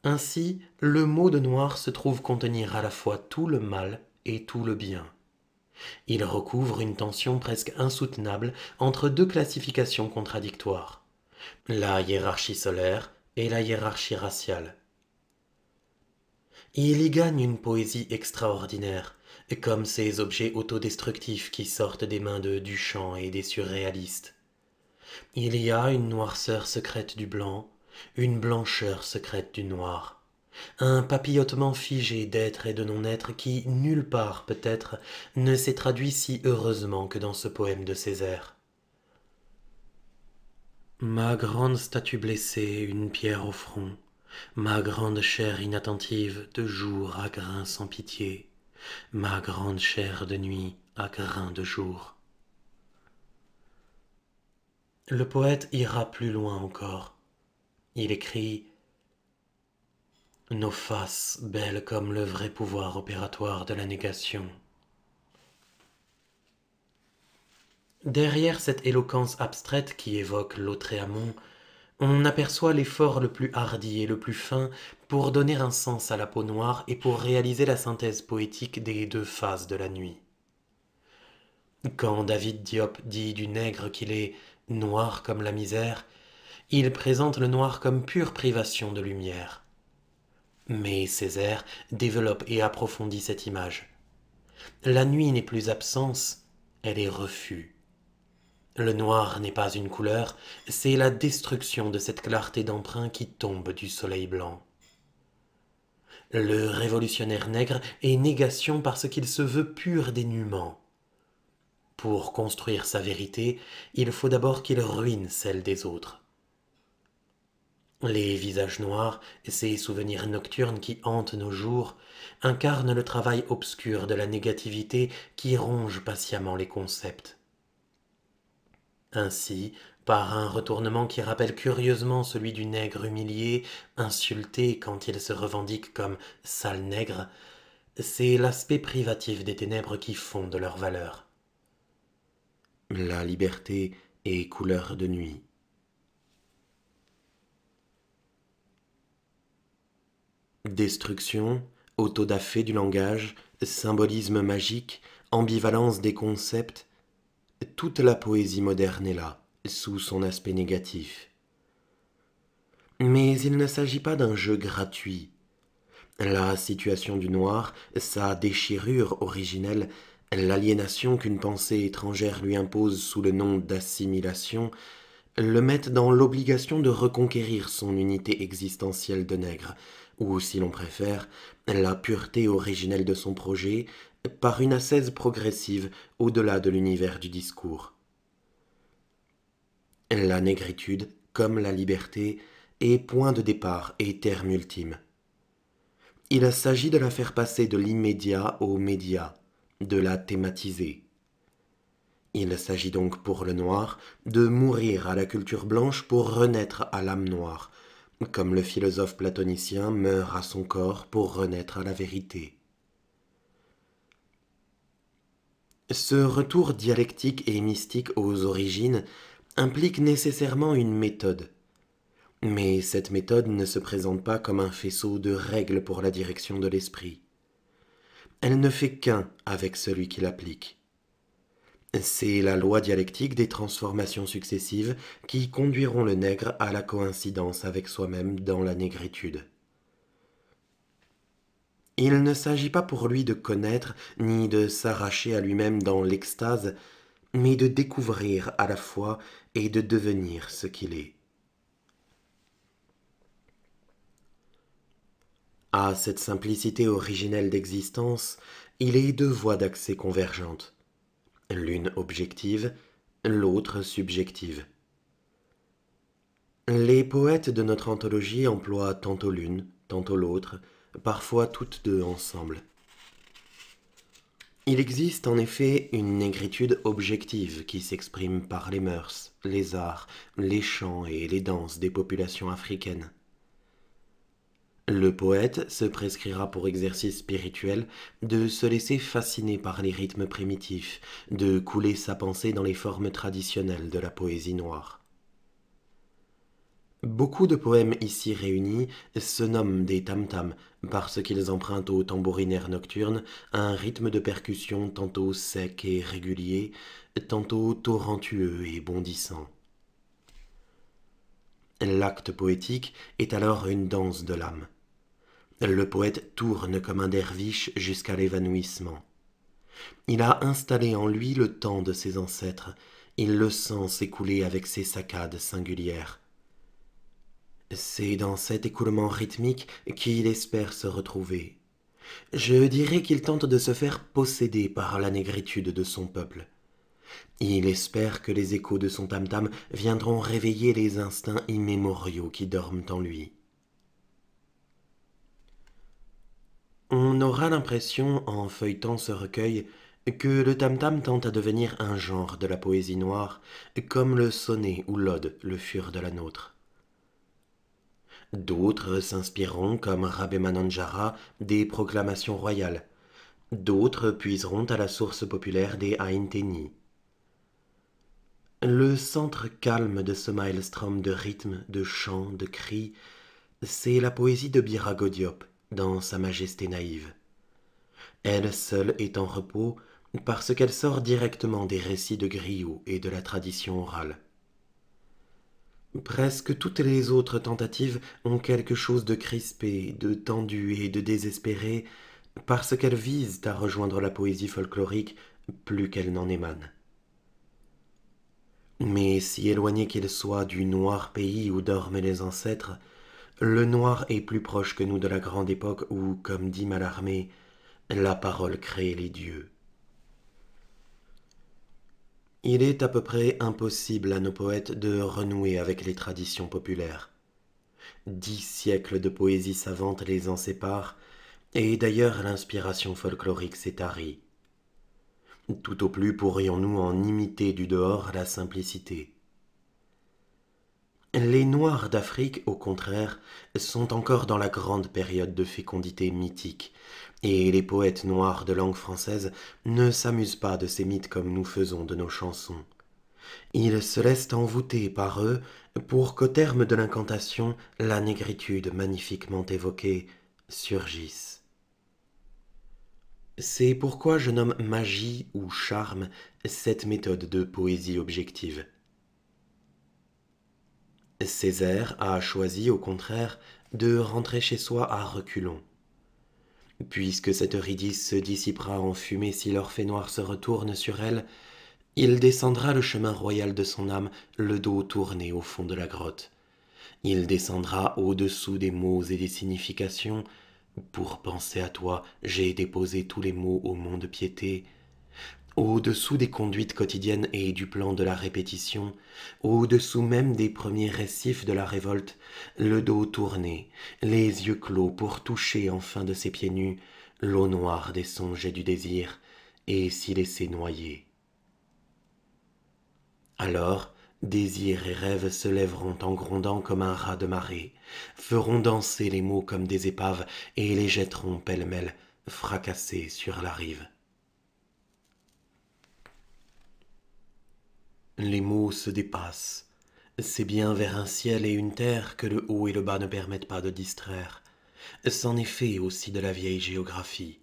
Ainsi, le mot de noir se trouve contenir à la fois tout le mal et tout le bien. Il recouvre une tension presque insoutenable entre deux classifications contradictoires, la hiérarchie solaire et la hiérarchie raciale. Il y gagne une poésie extraordinaire, comme ces objets autodestructifs qui sortent des mains de Duchamp et des surréalistes. Il y a une noirceur secrète du blanc, une blancheur secrète du noir un papillotement figé d'être et de non-être qui, nulle part peut-être, ne s'est traduit si heureusement que dans ce poème de Césaire. Ma grande statue blessée, une pierre au front, ma grande chair inattentive, de jour à grain sans pitié, ma grande chair de nuit à grain de jour. Le poète ira plus loin encore. Il écrit nos faces belles comme le vrai pouvoir opératoire de la négation. Derrière cette éloquence abstraite qui évoque amont, on aperçoit l'effort le plus hardi et le plus fin pour donner un sens à la peau noire et pour réaliser la synthèse poétique des deux phases de la nuit. Quand David Diop dit du nègre qu'il est noir comme la misère, il présente le noir comme pure privation de lumière, mais Césaire développe et approfondit cette image. La nuit n'est plus absence, elle est refus. Le noir n'est pas une couleur, c'est la destruction de cette clarté d'emprunt qui tombe du soleil blanc. Le révolutionnaire nègre est négation parce qu'il se veut pur dénuement. Pour construire sa vérité, il faut d'abord qu'il ruine celle des autres. Les visages noirs et ces souvenirs nocturnes qui hantent nos jours incarnent le travail obscur de la négativité qui ronge patiemment les concepts. Ainsi, par un retournement qui rappelle curieusement celui du nègre humilié, insulté quand il se revendique comme sale nègre, c'est l'aspect privatif des ténèbres qui font de leur valeur. La liberté est couleur de nuit. Destruction, autodafé du langage, symbolisme magique, ambivalence des concepts, toute la poésie moderne est là, sous son aspect négatif. Mais il ne s'agit pas d'un jeu gratuit. La situation du noir, sa déchirure originelle, l'aliénation qu'une pensée étrangère lui impose sous le nom d'assimilation, le mettent dans l'obligation de reconquérir son unité existentielle de nègre, ou si l'on préfère, la pureté originelle de son projet, par une ascèse progressive au-delà de l'univers du discours. La négritude, comme la liberté, est point de départ et terme ultime. Il s'agit de la faire passer de l'immédiat au média, de la thématiser. Il s'agit donc pour le noir de mourir à la culture blanche pour renaître à l'âme noire, comme le philosophe platonicien meurt à son corps pour renaître à la vérité. Ce retour dialectique et mystique aux origines implique nécessairement une méthode. Mais cette méthode ne se présente pas comme un faisceau de règles pour la direction de l'esprit. Elle ne fait qu'un avec celui qui l'applique. C'est la loi dialectique des transformations successives qui conduiront le nègre à la coïncidence avec soi-même dans la négritude. Il ne s'agit pas pour lui de connaître ni de s'arracher à lui-même dans l'extase, mais de découvrir à la fois et de devenir ce qu'il est. À cette simplicité originelle d'existence, il est deux voies d'accès convergentes l'une objective, l'autre subjective. Les poètes de notre anthologie emploient tantôt l'une, tantôt l'autre, parfois toutes deux ensemble. Il existe en effet une négritude objective qui s'exprime par les mœurs, les arts, les chants et les danses des populations africaines. Le poète se prescrira pour exercice spirituel de se laisser fasciner par les rythmes primitifs, de couler sa pensée dans les formes traditionnelles de la poésie noire. Beaucoup de poèmes ici réunis se nomment des tam-tams parce qu'ils empruntent au tambourinaire nocturne un rythme de percussion tantôt sec et régulier, tantôt torrentueux et bondissant. L'acte poétique est alors une danse de l'âme, le poète tourne comme un derviche jusqu'à l'évanouissement. Il a installé en lui le temps de ses ancêtres, il le sent s'écouler avec ses saccades singulières. C'est dans cet écoulement rythmique qu'il espère se retrouver. Je dirais qu'il tente de se faire posséder par la négritude de son peuple. Il espère que les échos de son tam-tam viendront réveiller les instincts immémoriaux qui dorment en lui. On aura l'impression, en feuilletant ce recueil, que le tam-tam tente à devenir un genre de la poésie noire, comme le sonnet ou l'ode le furent de la nôtre. D'autres s'inspireront, comme Rabemananjara, des proclamations royales. D'autres puiseront à la source populaire des Ainteni. Le centre calme de ce maelstrom de rythme, de chants, de cris, c'est la poésie de Biragodiop, dans sa majesté naïve. Elle seule est en repos parce qu'elle sort directement des récits de Griot et de la tradition orale. Presque toutes les autres tentatives ont quelque chose de crispé, de tendu et de désespéré, parce qu'elles visent à rejoindre la poésie folklorique plus qu'elle n'en émane. Mais si éloigné qu'il soit du noir pays où dorment les ancêtres, le noir est plus proche que nous de la grande époque où, comme dit Malarmé, la parole crée les dieux. Il est à peu près impossible à nos poètes de renouer avec les traditions populaires. Dix siècles de poésie savante les en séparent, et d'ailleurs l'inspiration folklorique s'est tarie. Tout au plus pourrions-nous en imiter du dehors la simplicité, les Noirs d'Afrique, au contraire, sont encore dans la grande période de fécondité mythique, et les poètes noirs de langue française ne s'amusent pas de ces mythes comme nous faisons de nos chansons. Ils se laissent envoûter par eux pour qu'au terme de l'incantation, la négritude magnifiquement évoquée surgisse. C'est pourquoi je nomme magie ou charme cette méthode de poésie objective. Césaire a choisi au contraire de rentrer chez soi à reculons. Puisque cette ridice se dissipera en fumée si l'orphée noir se retourne sur elle, il descendra le chemin royal de son âme, le dos tourné au fond de la grotte. Il descendra au-dessous des mots et des significations. Pour penser à toi, j'ai déposé tous les mots au mont de piété au-dessous des conduites quotidiennes et du plan de la répétition, au-dessous même des premiers récifs de la révolte, le dos tourné, les yeux clos pour toucher enfin de ses pieds nus l'eau noire des songes et du désir, et s'y laisser noyer. Alors, désir et rêve se lèveront en grondant comme un rat de marée, feront danser les mots comme des épaves et les jetteront pêle-mêle, fracassés sur la rive. Les mots se dépassent. C'est bien vers un ciel et une terre que le haut et le bas ne permettent pas de distraire. C'en est fait aussi de la vieille géographie.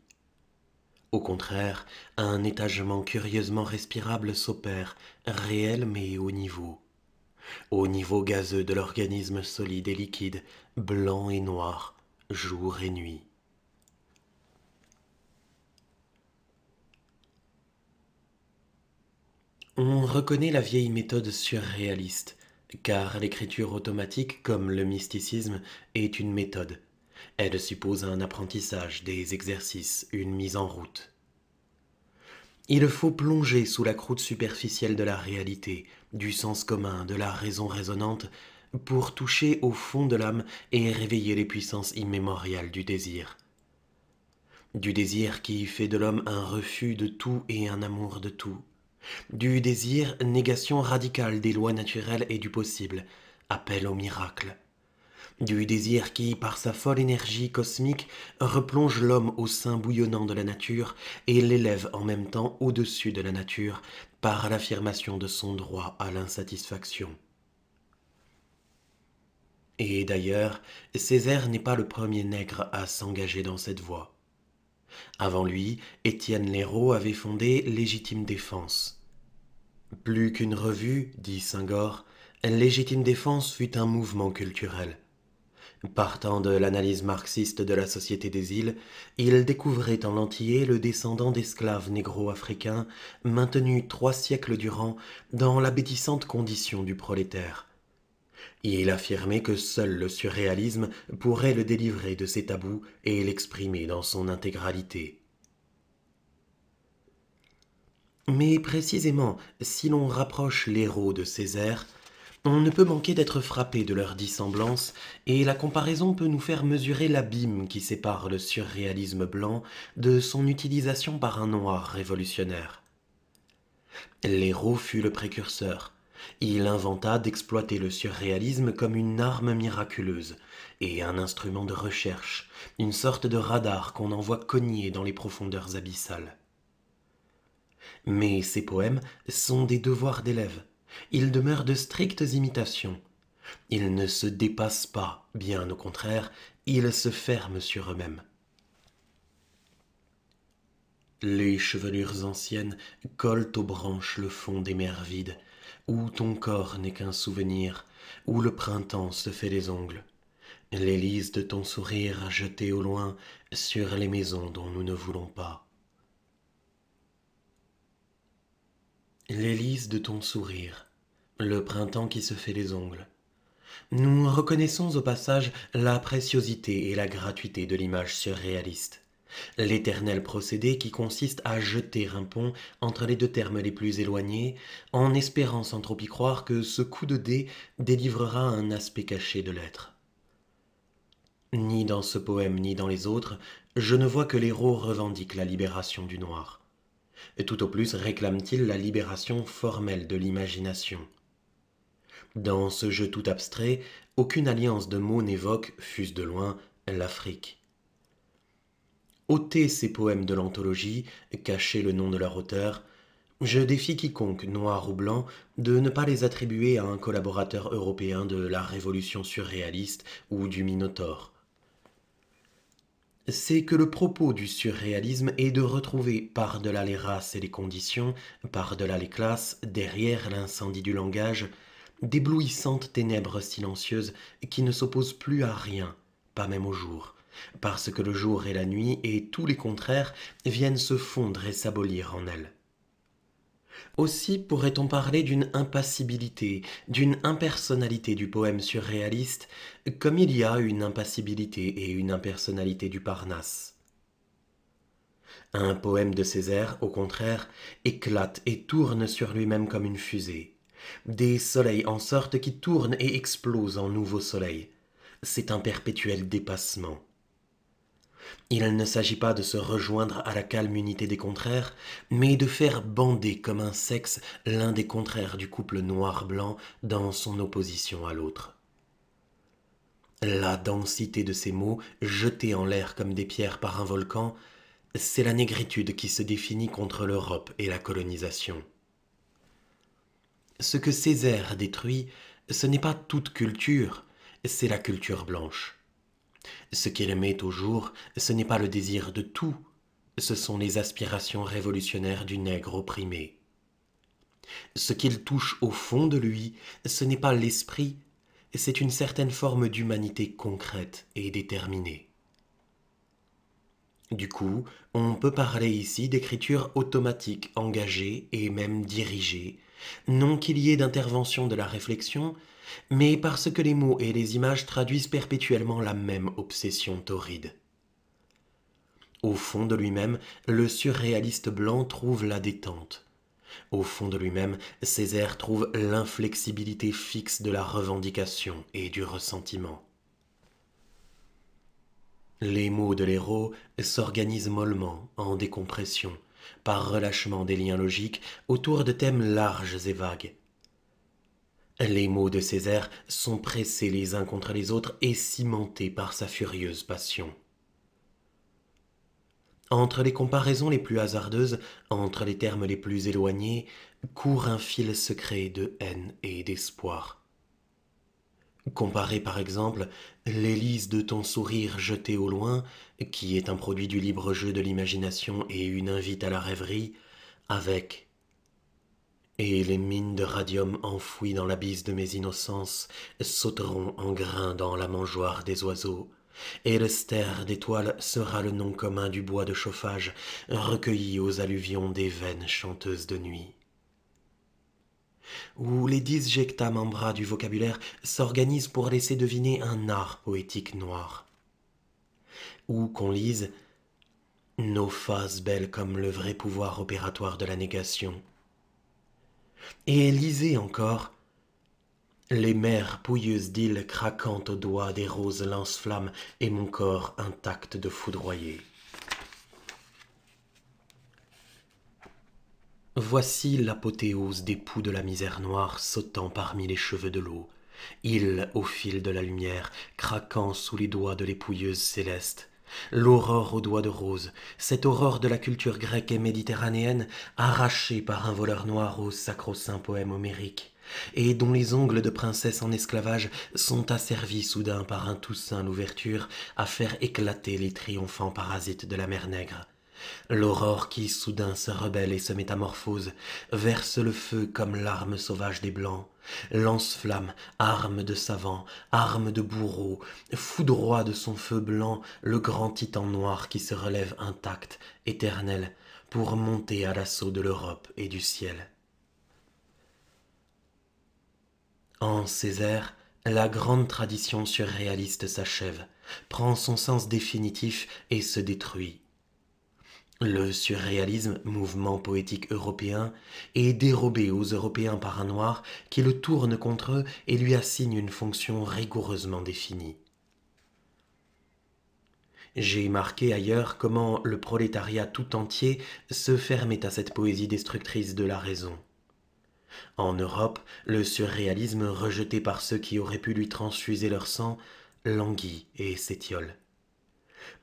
Au contraire, un étagement curieusement respirable s'opère, réel mais haut niveau. Au niveau gazeux de l'organisme solide et liquide, blanc et noir, jour et nuit. On reconnaît la vieille méthode surréaliste, car l'écriture automatique, comme le mysticisme, est une méthode. Elle suppose un apprentissage, des exercices, une mise en route. Il faut plonger sous la croûte superficielle de la réalité, du sens commun, de la raison raisonnante, pour toucher au fond de l'âme et réveiller les puissances immémoriales du désir. Du désir qui fait de l'homme un refus de tout et un amour de tout, du désir, négation radicale des lois naturelles et du possible, appel au miracle. Du désir qui, par sa folle énergie cosmique, replonge l'homme au sein bouillonnant de la nature et l'élève en même temps au-dessus de la nature par l'affirmation de son droit à l'insatisfaction. Et d'ailleurs, Césaire n'est pas le premier nègre à s'engager dans cette voie. Avant lui, Étienne Léraud avait fondé Légitime Défense. Plus qu'une revue, dit Senghor, Légitime Défense fut un mouvement culturel. Partant de l'analyse marxiste de la société des îles, il découvrait en entier le descendant d'esclaves négro-africains maintenus trois siècles durant dans l'abétissante condition du prolétaire il affirmait que seul le surréalisme pourrait le délivrer de ses tabous et l'exprimer dans son intégralité. Mais précisément, si l'on rapproche l'héros de Césaire, on ne peut manquer d'être frappé de leur dissemblance, et la comparaison peut nous faire mesurer l'abîme qui sépare le surréalisme blanc de son utilisation par un noir révolutionnaire. L'héros fut le précurseur, il inventa d'exploiter le surréalisme comme une arme miraculeuse et un instrument de recherche, une sorte de radar qu'on envoie cogner dans les profondeurs abyssales. Mais ces poèmes sont des devoirs d'élèves. Ils demeurent de strictes imitations. Ils ne se dépassent pas, bien au contraire, ils se ferment sur eux-mêmes. Les chevelures anciennes collent aux branches le fond des mers vides, où ton corps n'est qu'un souvenir, où le printemps se fait les ongles, l'élise de ton sourire jetée au loin sur les maisons dont nous ne voulons pas. L'hélice de ton sourire, le printemps qui se fait les ongles. Nous reconnaissons au passage la préciosité et la gratuité de l'image surréaliste. L'éternel procédé qui consiste à jeter un pont entre les deux termes les plus éloignés, en espérant sans trop y croire que ce coup de dé délivrera un aspect caché de l'être. Ni dans ce poème ni dans les autres, je ne vois que l'héros revendique la libération du noir. Tout au plus réclame-t-il la libération formelle de l'imagination. Dans ce jeu tout abstrait, aucune alliance de mots n'évoque, fût-ce de loin, l'Afrique ôter ces poèmes de l'anthologie, cacher le nom de leur auteur. Je défie quiconque, noir ou blanc, de ne pas les attribuer à un collaborateur européen de la révolution surréaliste ou du Minotaure c'est que le propos du surréalisme est de retrouver par-delà les races et les conditions, par-delà les classes, derrière l'incendie du langage, d'éblouissantes ténèbres silencieuses qui ne s'opposent plus à rien, pas même au jour, parce que le jour et la nuit et tous les contraires viennent se fondre et s'abolir en elle. Aussi pourrait-on parler d'une impassibilité, d'une impersonnalité du poème surréaliste, comme il y a une impassibilité et une impersonnalité du Parnasse. Un poème de Césaire, au contraire, éclate et tourne sur lui-même comme une fusée. Des soleils en sorte qui tournent et explosent en nouveaux soleils. C'est un perpétuel dépassement. Il ne s'agit pas de se rejoindre à la calme unité des contraires, mais de faire bander comme un sexe l'un des contraires du couple noir-blanc dans son opposition à l'autre. La densité de ces mots, jetés en l'air comme des pierres par un volcan, c'est la négritude qui se définit contre l'Europe et la colonisation. Ce que Césaire détruit, ce n'est pas toute culture, c'est la culture blanche. Ce met au jour, ce n'est pas le désir de tout, ce sont les aspirations révolutionnaires du nègre opprimé. Ce qu'il touche au fond de lui, ce n'est pas l'esprit, c'est une certaine forme d'humanité concrète et déterminée. Du coup, on peut parler ici d'écriture automatique engagée et même dirigée, non qu'il y ait d'intervention de la réflexion, mais parce que les mots et les images traduisent perpétuellement la même obsession torride. Au fond de lui-même, le surréaliste blanc trouve la détente. Au fond de lui-même, Césaire trouve l'inflexibilité fixe de la revendication et du ressentiment. Les mots de l'héros s'organisent mollement, en décompression, par relâchement des liens logiques, autour de thèmes larges et vagues. Les mots de Césaire sont pressés les uns contre les autres et cimentés par sa furieuse passion. Entre les comparaisons les plus hasardeuses, entre les termes les plus éloignés, court un fil secret de haine et d'espoir. Comparer par exemple l'hélice de ton sourire jeté au loin, qui est un produit du libre jeu de l'imagination et une invite à la rêverie, avec et les mines de radium enfouies dans l'abysse de mes innocences sauteront en grains dans la mangeoire des oiseaux. Et le ster d'étoiles sera le nom commun du bois de chauffage recueilli aux alluvions des veines chanteuses de nuit où les disjecta membras du vocabulaire s'organisent pour laisser deviner un art poétique noir. Ou qu'on lise nos faces belles comme le vrai pouvoir opératoire de la négation, et lisez encore. Les mers pouilleuses d'îles craquant aux doigts des roses lance-flammes et mon corps intact de foudroyé. Voici l'apothéose des poux de la misère noire sautant parmi les cheveux de l'eau, île au fil de la lumière, craquant sous les doigts de l'épouilleuse céleste. L'aurore aux doigts de rose, cette aurore de la culture grecque et méditerranéenne, arrachée par un voleur noir au sacro-saint poème homérique, et dont les ongles de princesse en esclavage sont asservis soudain par un toussaint l'ouverture à faire éclater les triomphants parasites de la mer Nègre, L'aurore qui soudain se rebelle et se métamorphose, verse le feu comme l'arme sauvage des blancs, lance-flamme, arme de savant, arme de bourreau, foudroie de son feu blanc le grand titan noir qui se relève intact, éternel, pour monter à l'assaut de l'Europe et du ciel. En Césaire, la grande tradition surréaliste s'achève, prend son sens définitif et se détruit. Le surréalisme, mouvement poétique européen, est dérobé aux Européens par un noir qui le tourne contre eux et lui assigne une fonction rigoureusement définie. J'ai marqué ailleurs comment le prolétariat tout entier se fermait à cette poésie destructrice de la raison. En Europe, le surréalisme rejeté par ceux qui auraient pu lui transfuser leur sang languit et s'étiole.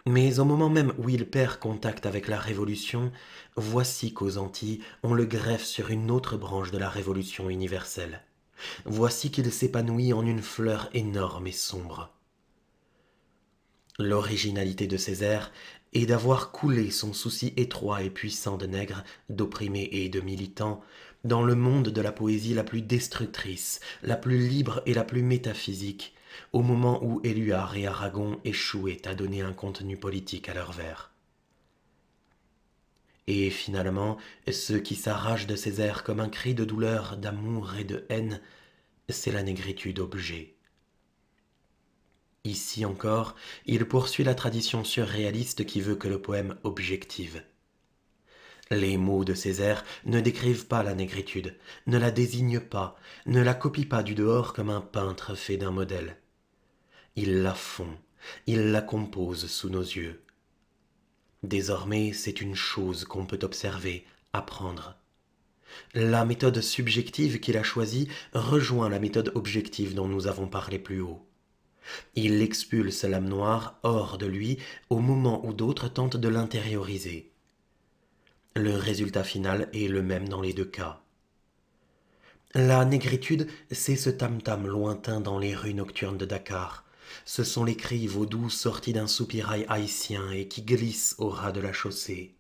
Mais au moment même où il perd contact avec la Révolution, voici qu'aux Antilles, on le greffe sur une autre branche de la Révolution universelle. Voici qu'il s'épanouit en une fleur énorme et sombre. L'originalité de Césaire est d'avoir coulé son souci étroit et puissant de nègre, d'opprimé et de militant, dans le monde de la poésie la plus destructrice, la plus libre et la plus métaphysique, au moment où Éluard et Aragon échouaient à donner un contenu politique à leurs vers. Et finalement, ce qui s'arrache de Césaire airs comme un cri de douleur, d'amour et de haine, c'est la négritude objet. Ici encore, il poursuit la tradition surréaliste qui veut que le poème objective. Les mots de Césaire ne décrivent pas la négritude, ne la désignent pas, ne la copient pas du dehors comme un peintre fait d'un modèle ils la font, ils la composent sous nos yeux. Désormais, c'est une chose qu'on peut observer, apprendre. La méthode subjective qu'il a choisie rejoint la méthode objective dont nous avons parlé plus haut. Il expulse l'âme noire hors de lui au moment où d'autres tentent de l'intérioriser. Le résultat final est le même dans les deux cas. La négritude, c'est ce tam-tam lointain dans les rues nocturnes de Dakar, ce sont les cris vaudous sortis d'un soupirail haïtien et qui glissent au ras de la chaussée.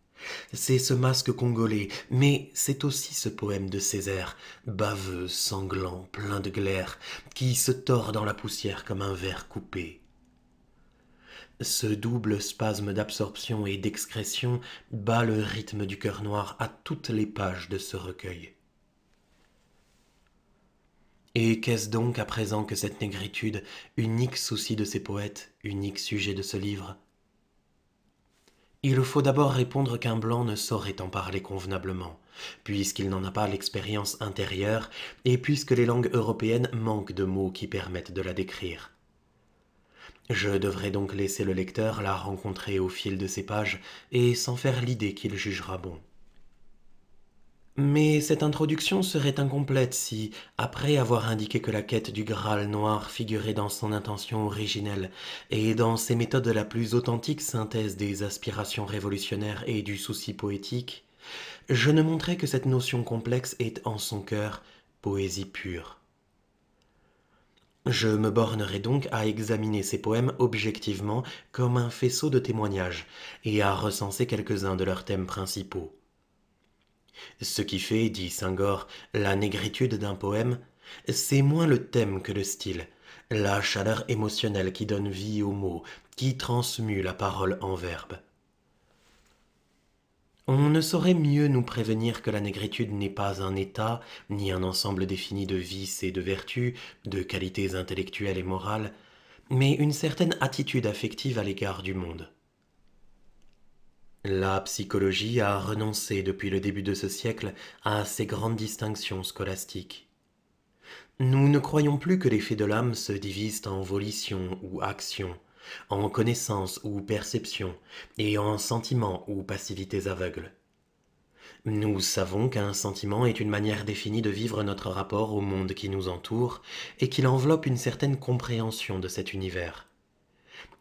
C'est ce masque congolais, mais c'est aussi ce poème de Césaire, baveux, sanglant, plein de glaire, qui se tord dans la poussière comme un verre coupé. Ce double spasme d'absorption et d'excrétion bat le rythme du cœur noir à toutes les pages de ce recueil. Et qu'est-ce donc à présent que cette négritude, unique souci de ces poètes, unique sujet de ce livre Il faut d'abord répondre qu'un blanc ne saurait en parler convenablement, puisqu'il n'en a pas l'expérience intérieure, et puisque les langues européennes manquent de mots qui permettent de la décrire. Je devrais donc laisser le lecteur la rencontrer au fil de ses pages, et sans faire l'idée qu'il jugera bon. Mais cette introduction serait incomplète si, après avoir indiqué que la quête du Graal noir figurait dans son intention originelle et dans ses méthodes la plus authentique synthèse des aspirations révolutionnaires et du souci poétique, je ne montrais que cette notion complexe est en son cœur poésie pure. Je me bornerai donc à examiner ces poèmes objectivement comme un faisceau de témoignages et à recenser quelques-uns de leurs thèmes principaux. Ce qui fait, dit Singor, la négritude d'un poème, c'est moins le thème que le style, la chaleur émotionnelle qui donne vie aux mots, qui transmue la parole en verbe. On ne saurait mieux nous prévenir que la négritude n'est pas un état, ni un ensemble défini de vices et de vertus, de qualités intellectuelles et morales, mais une certaine attitude affective à l'égard du monde. La psychologie a renoncé depuis le début de ce siècle à ces grandes distinctions scolastiques. Nous ne croyons plus que les faits de l'âme se divisent en volition ou action, en connaissance ou perception, et en sentiments ou passivités aveugles. Nous savons qu'un sentiment est une manière définie de vivre notre rapport au monde qui nous entoure et qu'il enveloppe une certaine compréhension de cet univers.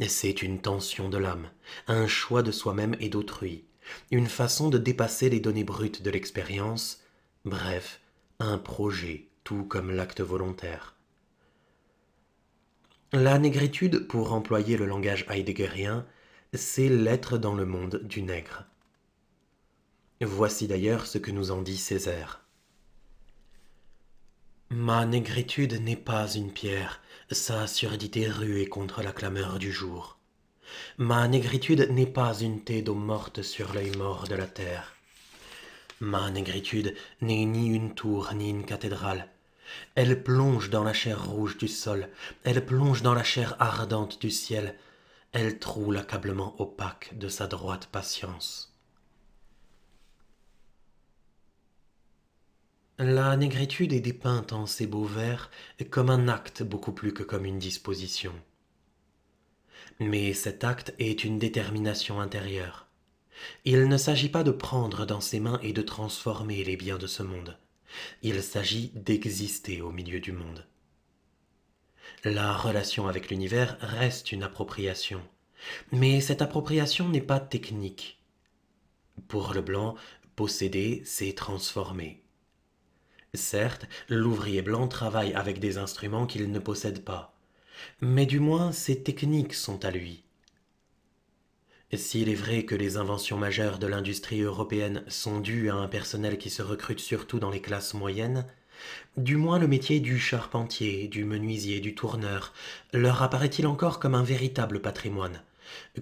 C'est une tension de l'âme, un choix de soi-même et d'autrui, une façon de dépasser les données brutes de l'expérience, bref, un projet, tout comme l'acte volontaire. La négritude, pour employer le langage heideggerien, c'est l'être dans le monde du nègre. Voici d'ailleurs ce que nous en dit Césaire. Ma négritude n'est pas une pierre, sa surdité ruée contre la clameur du jour. Ma négritude n'est pas une thé d'eau morte sur l'œil mort de la terre. Ma négritude n'est ni une tour ni une cathédrale. Elle plonge dans la chair rouge du sol, elle plonge dans la chair ardente du ciel, elle troue l'accablement opaque de sa droite patience. La négritude est dépeinte en ces beaux vers comme un acte beaucoup plus que comme une disposition. Mais cet acte est une détermination intérieure. Il ne s'agit pas de prendre dans ses mains et de transformer les biens de ce monde. Il s'agit d'exister au milieu du monde. La relation avec l'univers reste une appropriation, mais cette appropriation n'est pas technique. Pour le blanc, posséder, c'est transformer. Certes, l'ouvrier blanc travaille avec des instruments qu'il ne possède pas, mais du moins ses techniques sont à lui. S'il est vrai que les inventions majeures de l'industrie européenne sont dues à un personnel qui se recrute surtout dans les classes moyennes, du moins le métier du charpentier, du menuisier, du tourneur leur apparaît-il encore comme un véritable patrimoine,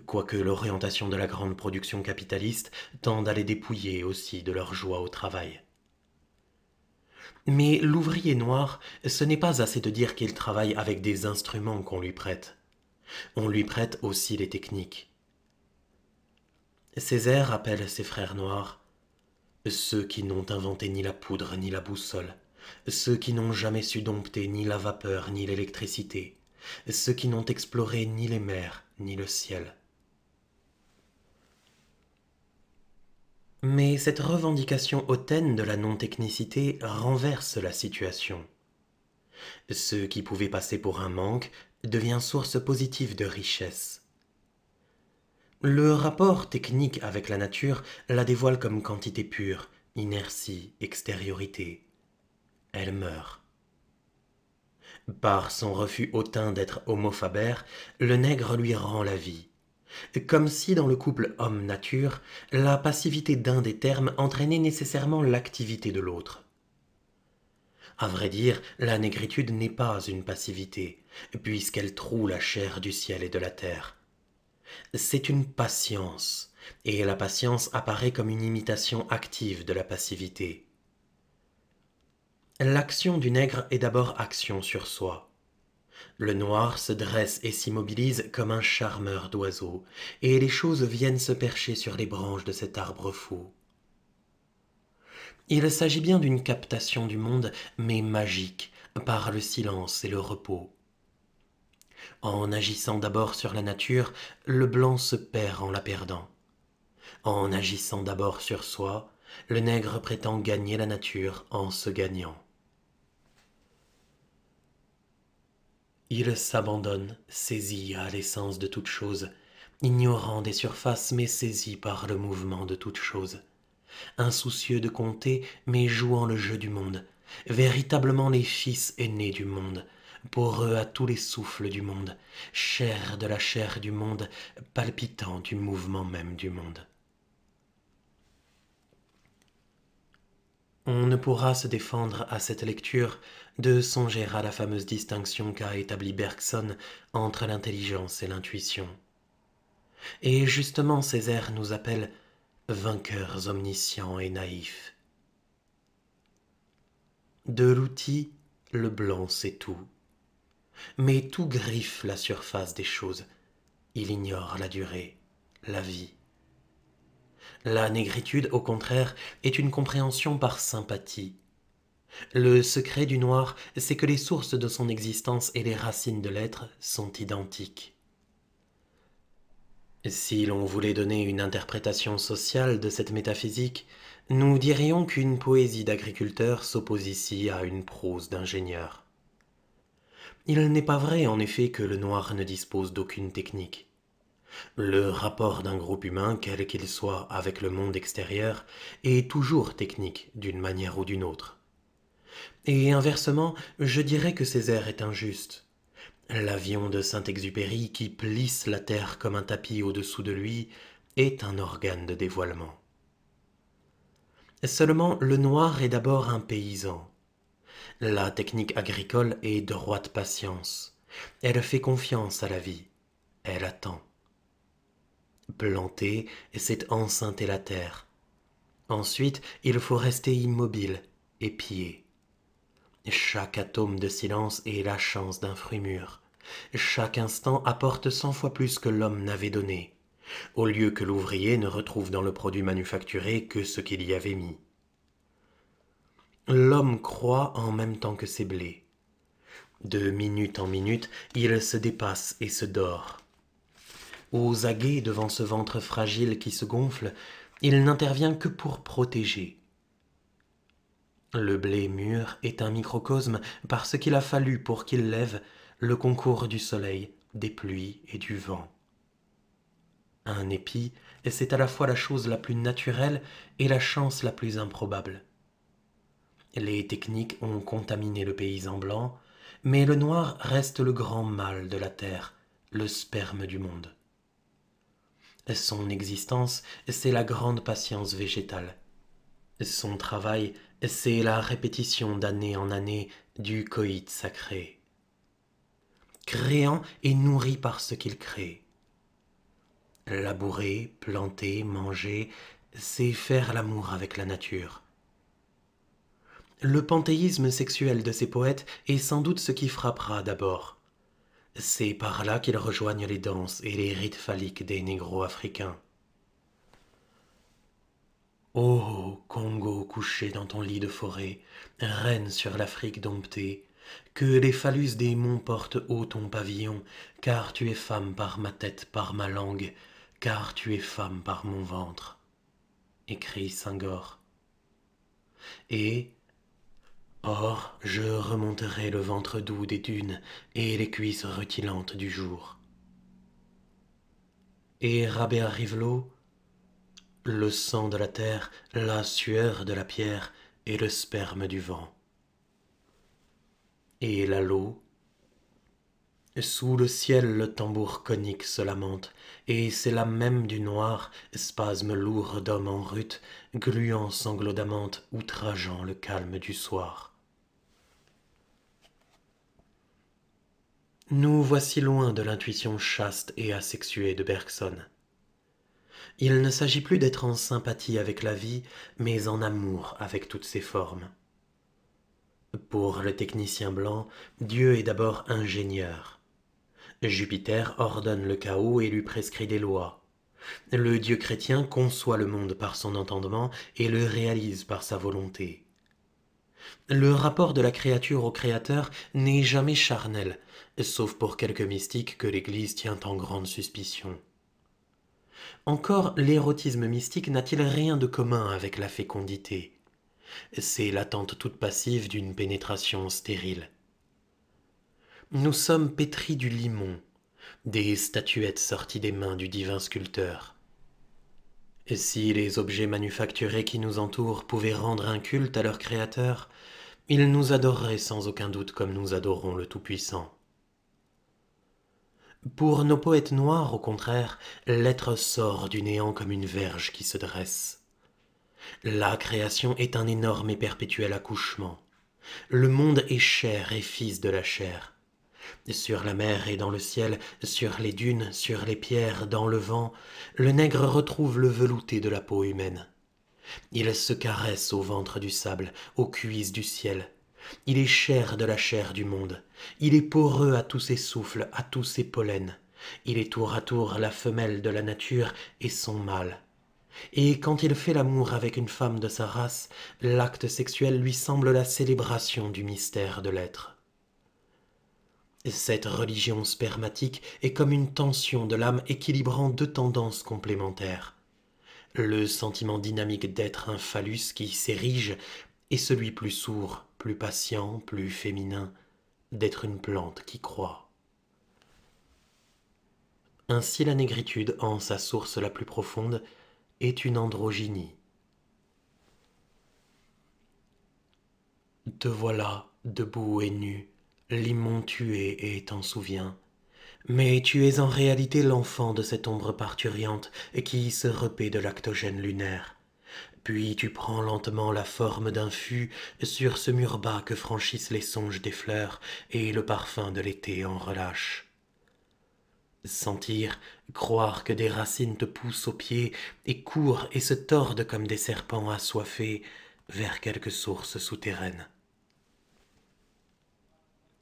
quoique l'orientation de la grande production capitaliste tende à les dépouiller aussi de leur joie au travail. Mais l'ouvrier noir, ce n'est pas assez de dire qu'il travaille avec des instruments qu'on lui prête. On lui prête aussi les techniques. Césaire appelle ses frères noirs ceux qui n'ont inventé ni la poudre ni la boussole, ceux qui n'ont jamais su dompter ni la vapeur ni l'électricité, ceux qui n'ont exploré ni les mers ni le ciel, Mais cette revendication hautaine de la non-technicité renverse la situation. Ce qui pouvait passer pour un manque devient source positive de richesse. Le rapport technique avec la nature la dévoile comme quantité pure, inertie, extériorité. Elle meurt. Par son refus hautain d'être homophabère, le nègre lui rend la vie. Comme si dans le couple homme-nature, la passivité d'un des termes entraînait nécessairement l'activité de l'autre. À vrai dire, la négritude n'est pas une passivité, puisqu'elle troue la chair du ciel et de la terre. C'est une patience, et la patience apparaît comme une imitation active de la passivité. L'action du nègre est d'abord action sur soi. Le noir se dresse et s'immobilise comme un charmeur d'oiseaux, et les choses viennent se percher sur les branches de cet arbre fou. Il s'agit bien d'une captation du monde, mais magique, par le silence et le repos. En agissant d'abord sur la nature, le blanc se perd en la perdant. En agissant d'abord sur soi, le nègre prétend gagner la nature en se gagnant. Il s'abandonne, saisi à l'essence de toute chose, ignorant des surfaces mais saisi par le mouvement de toute chose, insoucieux de compter mais jouant le jeu du monde, véritablement les fils aînés du monde, pour eux à tous les souffles du monde, chair de la chair du monde, palpitant du mouvement même du monde. On ne pourra se défendre à cette lecture de songer à la fameuse distinction qu'a établie Bergson entre l'intelligence et l'intuition. Et justement, Césaire nous appelle vainqueurs omniscients et naïfs. De l'outil, le blanc c'est tout. Mais tout griffe la surface des choses. Il ignore la durée, la vie. La négritude, au contraire, est une compréhension par sympathie, le secret du noir, c'est que les sources de son existence et les racines de l'être sont identiques. Si l'on voulait donner une interprétation sociale de cette métaphysique, nous dirions qu'une poésie d'agriculteur s'oppose ici à une prose d'ingénieur. Il n'est pas vrai en effet que le noir ne dispose d'aucune technique. Le rapport d'un groupe humain, quel qu'il soit, avec le monde extérieur, est toujours technique d'une manière ou d'une autre. Et inversement, je dirais que Césaire est injuste. L'avion de Saint-Exupéry, qui plisse la terre comme un tapis au-dessous de lui, est un organe de dévoilement. Seulement, le noir est d'abord un paysan. La technique agricole est droite patience. Elle fait confiance à la vie. Elle attend. Planter, c'est enceinte la terre. Ensuite, il faut rester immobile, et pied. Chaque atome de silence est la chance d'un fruit mûr. Chaque instant apporte cent fois plus que l'homme n'avait donné, au lieu que l'ouvrier ne retrouve dans le produit manufacturé que ce qu'il y avait mis. L'homme croit en même temps que ses blés. De minute en minute, il se dépasse et se dort. Aux aguets devant ce ventre fragile qui se gonfle, il n'intervient que pour protéger, le blé mûr est un microcosme parce qu'il a fallu pour qu'il lève le concours du soleil, des pluies et du vent. Un épi, c'est à la fois la chose la plus naturelle et la chance la plus improbable. Les techniques ont contaminé le paysan blanc, mais le noir reste le grand mâle de la terre, le sperme du monde. Son existence, c'est la grande patience végétale. Son travail, c'est la répétition d'année en année du coït sacré, créant et nourri par ce qu'il crée. Labourer, planter, manger, c'est faire l'amour avec la nature. Le panthéisme sexuel de ces poètes est sans doute ce qui frappera d'abord. C'est par là qu'ils rejoignent les danses et les rites phalliques des négro-africains. Ô oh, Congo couché dans ton lit de forêt, reine sur l'Afrique domptée, que les phallus des monts portent haut ton pavillon, car tu es femme par ma tête, par ma langue, car tu es femme par mon ventre. Écrit saint Et, or, je remonterai le ventre doux des dunes et les cuisses rutilantes du jour. Et Rabé Rivelot, le sang de la terre, la sueur de la pierre et le sperme du vent. Et la l'eau sous le ciel, le tambour conique se lamente, et c'est la même du noir, spasme lourd d'homme en rute, gluant sanglot d'amante, outrageant le calme du soir. Nous voici loin de l'intuition chaste et asexuée de Bergson il ne s'agit plus d'être en sympathie avec la vie, mais en amour avec toutes ses formes. Pour le technicien blanc, Dieu est d'abord ingénieur. Jupiter ordonne le chaos et lui prescrit des lois. Le Dieu chrétien conçoit le monde par son entendement et le réalise par sa volonté. Le rapport de la créature au Créateur n'est jamais charnel, sauf pour quelques mystiques que l'Église tient en grande suspicion. Encore l'érotisme mystique n'a-t-il rien de commun avec la fécondité C'est l'attente toute passive d'une pénétration stérile. Nous sommes pétris du limon, des statuettes sorties des mains du divin sculpteur. Et si les objets manufacturés qui nous entourent pouvaient rendre un culte à leur créateur, ils nous adoreraient sans aucun doute comme nous adorons le Tout-Puissant. Pour nos poètes noirs, au contraire, l'être sort du néant comme une verge qui se dresse. La création est un énorme et perpétuel accouchement. Le monde est chair et fils de la chair. Sur la mer et dans le ciel, sur les dunes, sur les pierres, dans le vent, le nègre retrouve le velouté de la peau humaine. Il se caresse au ventre du sable, aux cuisses du ciel. Il est chair de la chair du monde. Il est poreux à tous ses souffles, à tous ses pollens. Il est tour à tour la femelle de la nature et son mâle. Et quand il fait l'amour avec une femme de sa race, l'acte sexuel lui semble la célébration du mystère de l'être. Cette religion spermatique est comme une tension de l'âme équilibrant deux tendances complémentaires. Le sentiment dynamique d'être un phallus qui s'érige et celui plus sourd, plus patient, plus féminin, d'être une plante qui croît. Ainsi la négritude en sa source la plus profonde est une androgynie. Te voilà, debout et nu, l'imon tué et t'en souviens. Mais tu es en réalité l'enfant de cette ombre parturiante qui se repaît de l'actogène lunaire. Puis tu prends lentement la forme d'un fût sur ce mur bas que franchissent les songes des fleurs et le parfum de l'été en relâche. Sentir, croire que des racines te poussent aux pieds et courent et se tordent comme des serpents assoiffés vers quelque source souterraine.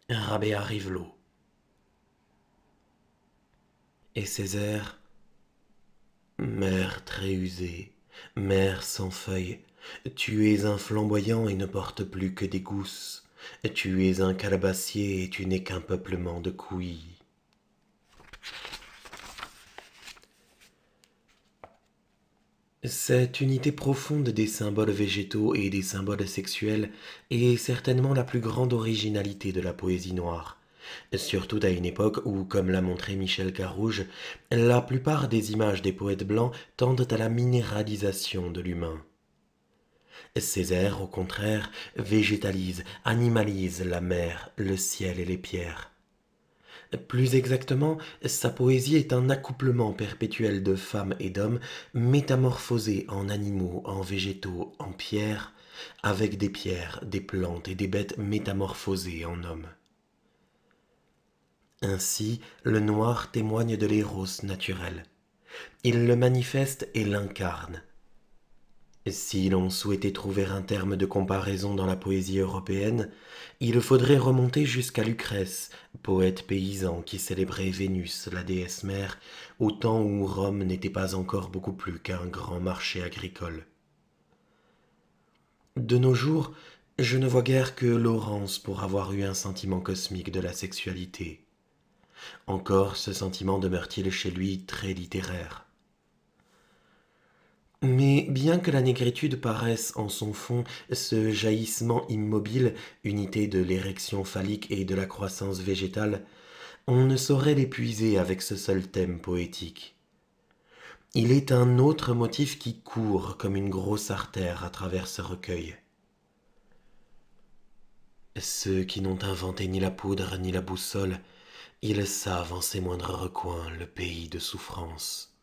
arrive l'eau. Et Césaire, mère très usée, Mère sans feuilles, tu es un flamboyant et ne portes plus que des gousses. Tu es un calabassier et tu n'es qu'un peuplement de couilles. Cette unité profonde des symboles végétaux et des symboles sexuels est certainement la plus grande originalité de la poésie noire surtout à une époque où, comme l'a montré Michel Carrouge, la plupart des images des poètes blancs tendent à la minéralisation de l'humain. Césaire, au contraire, végétalise, animalise la mer, le ciel et les pierres. Plus exactement, sa poésie est un accouplement perpétuel de femmes et d'hommes métamorphosés en animaux, en végétaux, en pierres, avec des pierres, des plantes et des bêtes métamorphosées en hommes. Ainsi, le noir témoigne de l'éros naturel. Il le manifeste et l'incarne. Si l'on souhaitait trouver un terme de comparaison dans la poésie européenne, il faudrait remonter jusqu'à Lucrèce, poète paysan qui célébrait Vénus, la déesse mère, au temps où Rome n'était pas encore beaucoup plus qu'un grand marché agricole. De nos jours, je ne vois guère que Laurence pour avoir eu un sentiment cosmique de la sexualité. Encore ce sentiment demeure-t-il chez lui très littéraire. Mais bien que la négritude paraisse en son fond ce jaillissement immobile, unité de l'érection phallique et de la croissance végétale, on ne saurait l'épuiser avec ce seul thème poétique. Il est un autre motif qui court comme une grosse artère à travers ce recueil. Ceux qui n'ont inventé ni la poudre ni la boussole, ils savent en ses moindres recoins le pays de souffrance.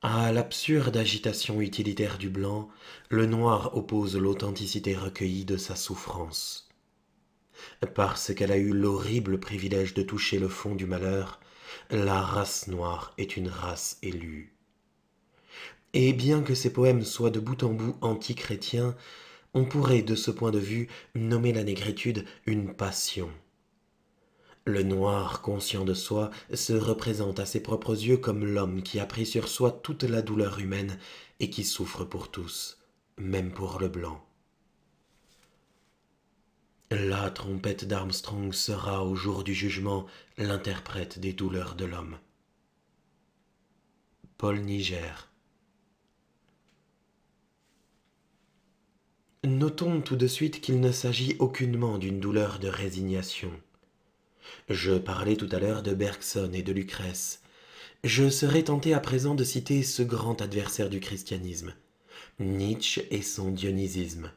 À l'absurde agitation utilitaire du blanc, le noir oppose l'authenticité recueillie de sa souffrance. Parce qu'elle a eu l'horrible privilège de toucher le fond du malheur, la race noire est une race élue. Et bien que ses poèmes soient de bout en bout anti-chrétiens, on pourrait, de ce point de vue, nommer la négritude une passion. Le noir, conscient de soi, se représente à ses propres yeux comme l'homme qui a pris sur soi toute la douleur humaine et qui souffre pour tous, même pour le blanc. La trompette d'Armstrong sera au jour du jugement l'interprète des douleurs de l'homme. Paul Niger, Notons tout de suite qu'il ne s'agit aucunement d'une douleur de résignation. Je parlais tout à l'heure de Bergson et de Lucrèce. Je serais tenté à présent de citer ce grand adversaire du christianisme, Nietzsche et son dionysisme.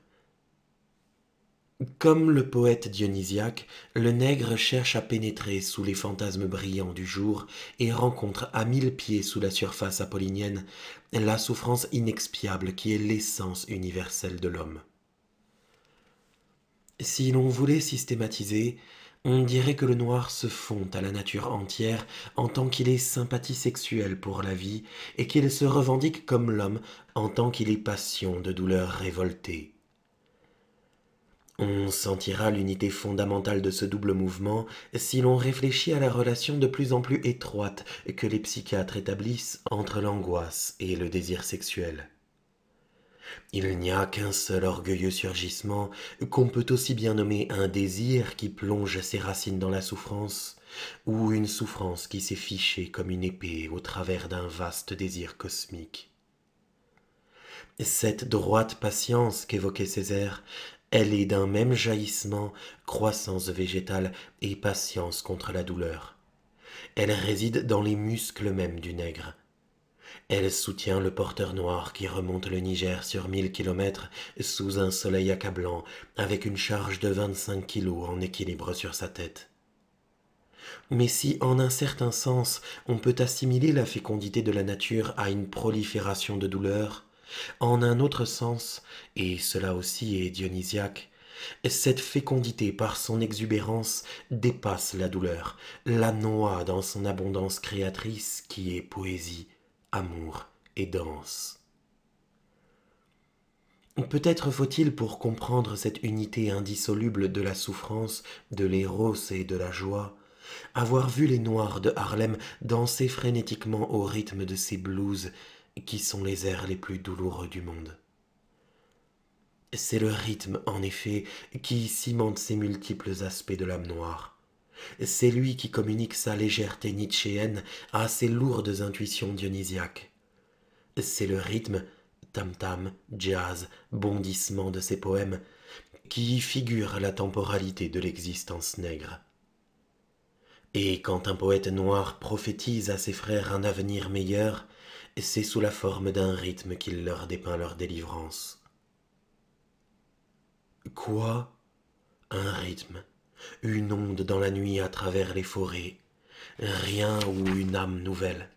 Comme le poète dionysiaque, le nègre cherche à pénétrer sous les fantasmes brillants du jour et rencontre à mille pieds sous la surface apollinienne la souffrance inexpiable qui est l'essence universelle de l'homme. Si l'on voulait systématiser, on dirait que le noir se fond à la nature entière en tant qu'il est sympathie sexuelle pour la vie et qu'il se revendique comme l'homme en tant qu'il est passion de douleur révoltée. On sentira l'unité fondamentale de ce double mouvement si l'on réfléchit à la relation de plus en plus étroite que les psychiatres établissent entre l'angoisse et le désir sexuel. Il n'y a qu'un seul orgueilleux surgissement qu'on peut aussi bien nommer un désir qui plonge ses racines dans la souffrance, ou une souffrance qui s'est fichée comme une épée au travers d'un vaste désir cosmique. Cette droite patience qu'évoquait Césaire, elle est d'un même jaillissement, croissance végétale et patience contre la douleur. Elle réside dans les muscles mêmes du nègre. Elle soutient le porteur noir qui remonte le Niger sur mille kilomètres sous un soleil accablant, avec une charge de vingt-cinq kilos en équilibre sur sa tête. Mais si, en un certain sens, on peut assimiler la fécondité de la nature à une prolifération de douleurs, en un autre sens, et cela aussi est dionysiaque, cette fécondité par son exubérance dépasse la douleur, la noie dans son abondance créatrice qui est poésie, amour et danse. Peut-être faut-il pour comprendre cette unité indissoluble de la souffrance, de l'éros et de la joie, avoir vu les Noirs de Harlem danser frénétiquement au rythme de ces blues qui sont les airs les plus douloureux du monde. C'est le rythme, en effet, qui cimente ces multiples aspects de l'âme noire. C'est lui qui communique sa légèreté nietzschéenne à ses lourdes intuitions dionysiaques. C'est le rythme, tam-tam, jazz, bondissement de ses poèmes, qui figure la temporalité de l'existence nègre. Et quand un poète noir prophétise à ses frères un avenir meilleur, c'est sous la forme d'un rythme qu'il leur dépeint leur délivrance. Quoi Un rythme une onde dans la nuit à travers les forêts, rien ou une âme nouvelle,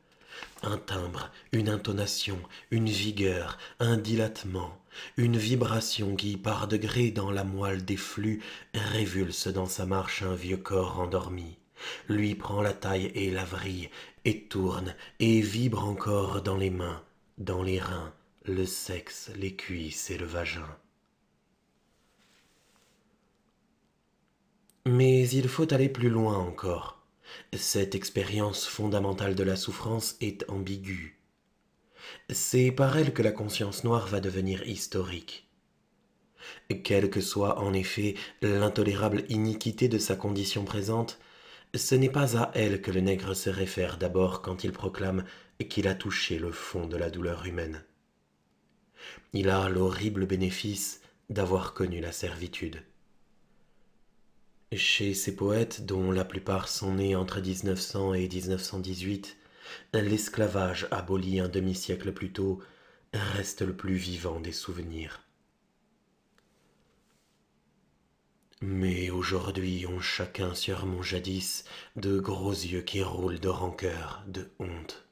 un timbre, une intonation, une vigueur, un dilatement, une vibration qui par degrés dans la moelle des flux révulse dans sa marche un vieux corps endormi, lui prend la taille et la vrille, et tourne, et vibre encore dans les mains, dans les reins, le sexe, les cuisses et le vagin. Mais il faut aller plus loin encore. Cette expérience fondamentale de la souffrance est ambiguë. C'est par elle que la conscience noire va devenir historique. Quelle que soit en effet l'intolérable iniquité de sa condition présente, ce n'est pas à elle que le nègre se réfère d'abord quand il proclame qu'il a touché le fond de la douleur humaine. Il a l'horrible bénéfice d'avoir connu la servitude. Chez ces poètes, dont la plupart sont nés entre 1900 et 1918, l'esclavage aboli un demi-siècle plus tôt reste le plus vivant des souvenirs. Mais aujourd'hui ont chacun sur mon jadis de gros yeux qui roulent de rancœur, de honte.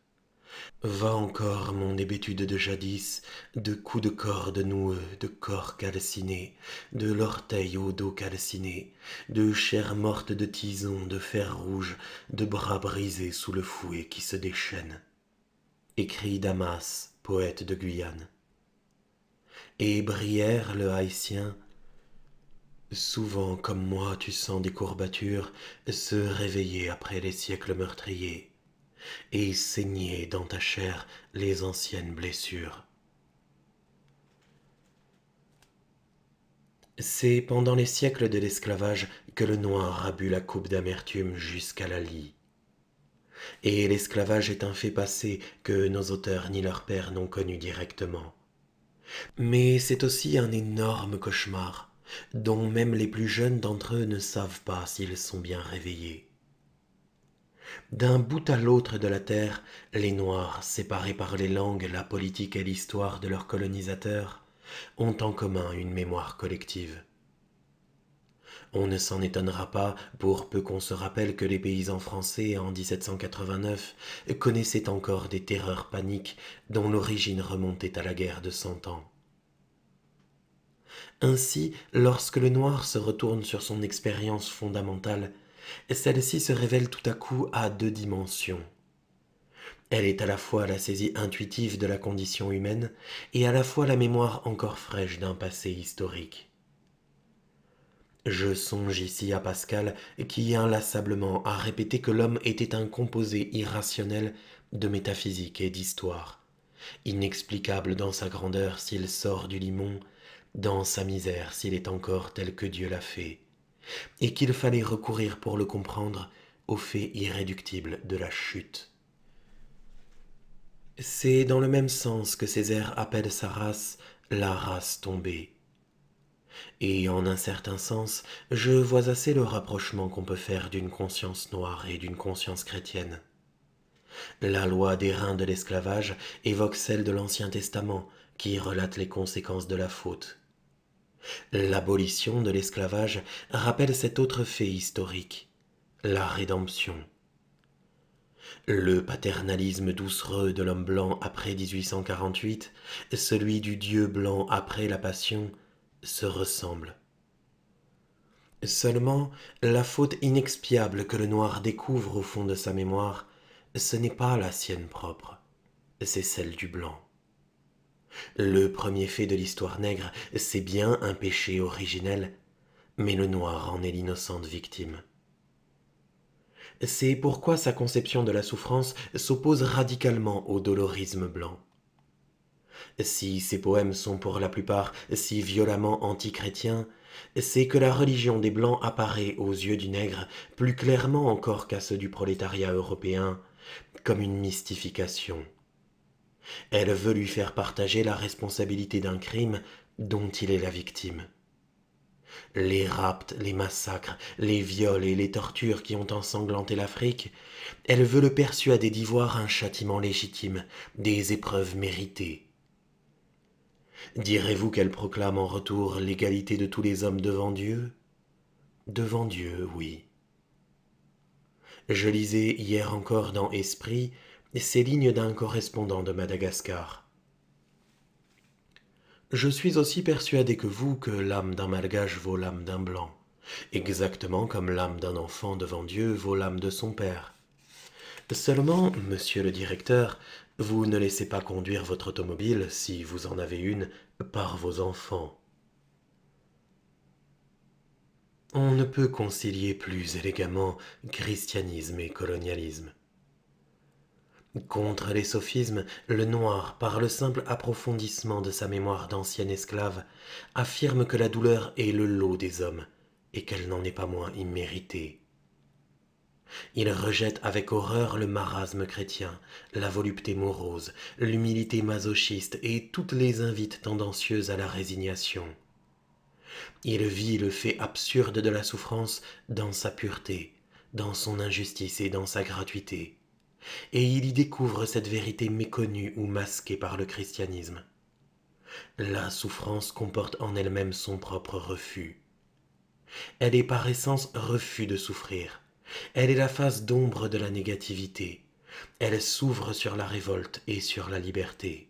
Va encore mon hébétude de jadis, de coups de corde noueux, de corps calcinés, de l'orteil au dos calciné, de chair morte de tison, de fer rouge, de bras brisés sous le fouet qui se déchaîne. Écrit Damas, poète de Guyane. Et Brière le haïtien, souvent comme moi tu sens des courbatures se réveiller après les siècles meurtriers et saigner dans ta chair les anciennes blessures. C'est pendant les siècles de l'esclavage que le noir a bu la coupe d'amertume jusqu'à la lie. Et l'esclavage est un fait passé que nos auteurs ni leurs pères n'ont connu directement. Mais c'est aussi un énorme cauchemar, dont même les plus jeunes d'entre eux ne savent pas s'ils sont bien réveillés d'un bout à l'autre de la terre, les Noirs, séparés par les langues, la politique et l'histoire de leurs colonisateurs, ont en commun une mémoire collective. On ne s'en étonnera pas, pour peu qu'on se rappelle que les paysans français, en 1789, connaissaient encore des terreurs paniques dont l'origine remontait à la guerre de Cent Ans. Ainsi, lorsque le noir se retourne sur son expérience fondamentale, celle-ci se révèle tout à coup à deux dimensions. Elle est à la fois la saisie intuitive de la condition humaine et à la fois la mémoire encore fraîche d'un passé historique. Je songe ici à Pascal qui inlassablement a répété que l'homme était un composé irrationnel de métaphysique et d'histoire, inexplicable dans sa grandeur s'il sort du limon, dans sa misère s'il est encore tel que Dieu l'a fait, et qu'il fallait recourir pour le comprendre au fait irréductible de la chute. C'est dans le même sens que Césaire appelle sa race la race tombée. Et en un certain sens, je vois assez le rapprochement qu'on peut faire d'une conscience noire et d'une conscience chrétienne. La loi des reins de l'esclavage évoque celle de l'Ancien Testament, qui relate les conséquences de la faute. L'abolition de l'esclavage rappelle cet autre fait historique, la rédemption. Le paternalisme doucereux de l'homme blanc après 1848, celui du Dieu blanc après la Passion, se ressemblent. Seulement, la faute inexpiable que le noir découvre au fond de sa mémoire, ce n'est pas la sienne propre, c'est celle du blanc. Le premier fait de l'histoire nègre, c'est bien un péché originel, mais le noir en est l'innocente victime. C'est pourquoi sa conception de la souffrance s'oppose radicalement au dolorisme blanc. Si ses poèmes sont pour la plupart si violemment antichrétiens, c'est que la religion des Blancs apparaît aux yeux du nègre plus clairement encore qu'à ceux du prolétariat européen comme une mystification elle veut lui faire partager la responsabilité d'un crime dont il est la victime. Les raptes, les massacres, les viols et les tortures qui ont ensanglanté l'Afrique, elle veut le persuader d'y voir un châtiment légitime, des épreuves méritées. Direz-vous qu'elle proclame en retour l'égalité de tous les hommes devant Dieu Devant Dieu, oui. Je lisais hier encore dans Esprit ces lignes d'un correspondant de Madagascar. Je suis aussi persuadé que vous que l'âme d'un malgache vaut l'âme d'un blanc, exactement comme l'âme d'un enfant devant Dieu vaut l'âme de son père. Seulement, monsieur le directeur, vous ne laissez pas conduire votre automobile, si vous en avez une, par vos enfants. On ne peut concilier plus élégamment christianisme et colonialisme. Contre les sophismes, le noir, par le simple approfondissement de sa mémoire d'ancien esclave, affirme que la douleur est le lot des hommes, et qu'elle n'en est pas moins imméritée. Il rejette avec horreur le marasme chrétien, la volupté morose, l'humilité masochiste et toutes les invites tendancieuses à la résignation. Il vit le fait absurde de la souffrance dans sa pureté, dans son injustice et dans sa gratuité et il y découvre cette vérité méconnue ou masquée par le christianisme. La souffrance comporte en elle-même son propre refus. Elle est par essence refus de souffrir. Elle est la face d'ombre de la négativité. Elle s'ouvre sur la révolte et sur la liberté.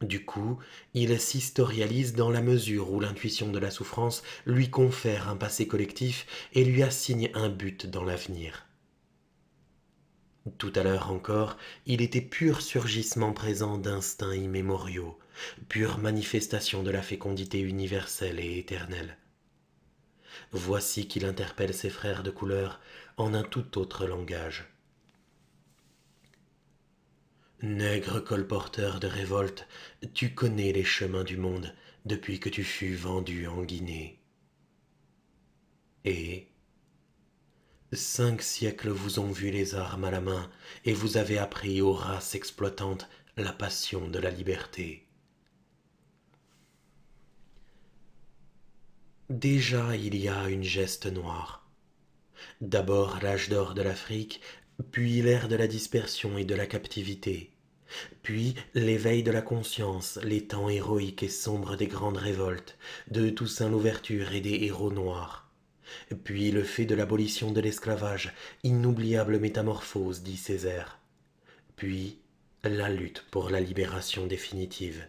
Du coup, il s'historialise dans la mesure où l'intuition de la souffrance lui confère un passé collectif et lui assigne un but dans l'avenir. Tout à l'heure encore, il était pur surgissement présent d'instincts immémoriaux, pure manifestation de la fécondité universelle et éternelle. Voici qu'il interpelle ses frères de couleur en un tout autre langage. Nègre colporteur de révolte, tu connais les chemins du monde depuis que tu fus vendu en Guinée. Et, Cinq siècles vous ont vu les armes à la main, et vous avez appris aux races exploitantes la passion de la liberté. Déjà il y a une geste noire. D'abord l'âge d'or de l'Afrique, puis l'ère de la dispersion et de la captivité, puis l'éveil de la conscience, les temps héroïques et sombres des grandes révoltes, de Toussaint l'Ouverture et des héros noirs puis le fait de l'abolition de l'esclavage, inoubliable métamorphose, dit Césaire, puis la lutte pour la libération définitive.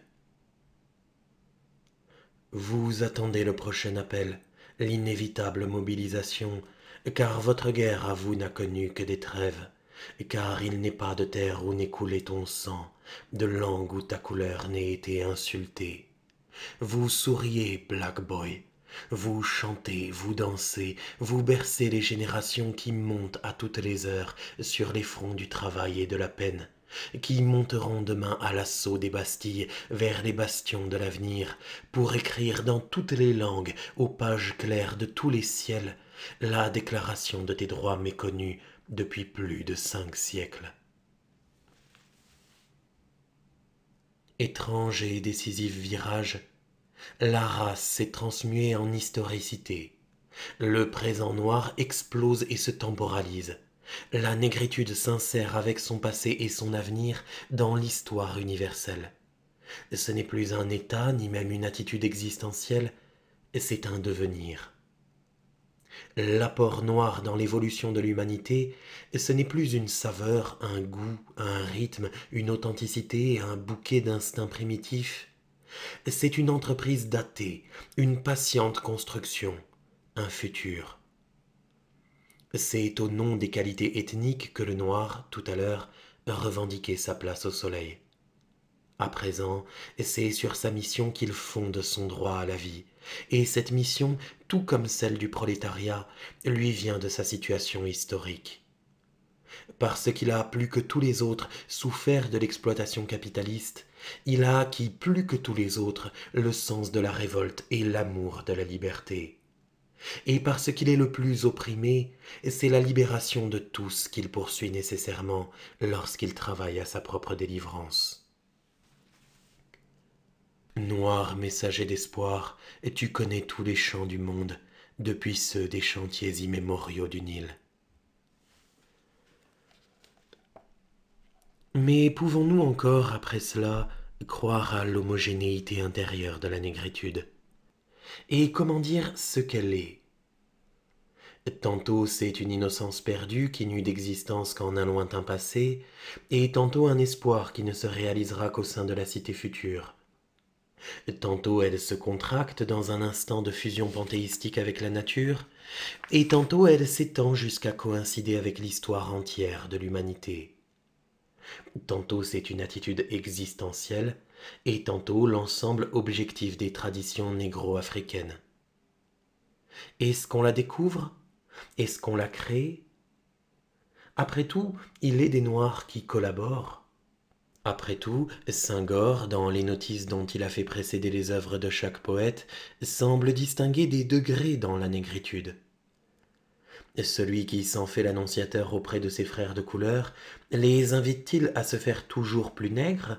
Vous attendez le prochain appel, l'inévitable mobilisation, car votre guerre à vous n'a connu que des trêves, car il n'est pas de terre où n'est coulé ton sang, de langue où ta couleur n'ait été insultée. Vous souriez, Black Boy, vous chantez, vous dansez, vous bercez les générations qui montent à toutes les heures sur les fronts du travail et de la peine, qui monteront demain à l'assaut des Bastilles vers les bastions de l'avenir, pour écrire dans toutes les langues, aux pages claires de tous les ciels, la déclaration de tes droits méconnus depuis plus de cinq siècles. Étrange et décisif virage, la race s'est transmuée en historicité. Le présent noir explose et se temporalise. La négritude s'insère avec son passé et son avenir dans l'histoire universelle. Ce n'est plus un état ni même une attitude existentielle, c'est un devenir. L'apport noir dans l'évolution de l'humanité, ce n'est plus une saveur, un goût, un rythme, une authenticité, un bouquet d'instincts primitifs, c'est une entreprise datée, une patiente construction, un futur. C'est au nom des qualités ethniques que le noir, tout à l'heure, revendiquait sa place au soleil. À présent, c'est sur sa mission qu'il fonde son droit à la vie, et cette mission, tout comme celle du prolétariat, lui vient de sa situation historique. Parce qu'il a plus que tous les autres souffert de l'exploitation capitaliste, il a acquis plus que tous les autres le sens de la révolte et l'amour de la liberté. Et parce qu'il est le plus opprimé, c'est la libération de tous qu'il poursuit nécessairement lorsqu'il travaille à sa propre délivrance. Noir messager d'espoir, tu connais tous les champs du monde, depuis ceux des chantiers immémoriaux du Nil. Mais pouvons-nous encore, après cela, croire à l'homogénéité intérieure de la négritude, et comment dire ce qu'elle est. Tantôt c'est une innocence perdue qui n'eut d'existence qu'en un lointain passé, et tantôt un espoir qui ne se réalisera qu'au sein de la cité future. Tantôt elle se contracte dans un instant de fusion panthéistique avec la nature, et tantôt elle s'étend jusqu'à coïncider avec l'histoire entière de l'humanité. Tantôt c'est une attitude existentielle, et tantôt l'ensemble objectif des traditions négro-africaines. Est-ce qu'on la découvre Est-ce qu'on la crée Après tout, il est des Noirs qui collaborent. Après tout, Saint-Gore, dans les notices dont il a fait précéder les œuvres de chaque poète, semble distinguer des degrés dans la négritude. Celui qui s'en fait l'annonciateur auprès de ses frères de couleur les invite-t-il à se faire toujours plus nègres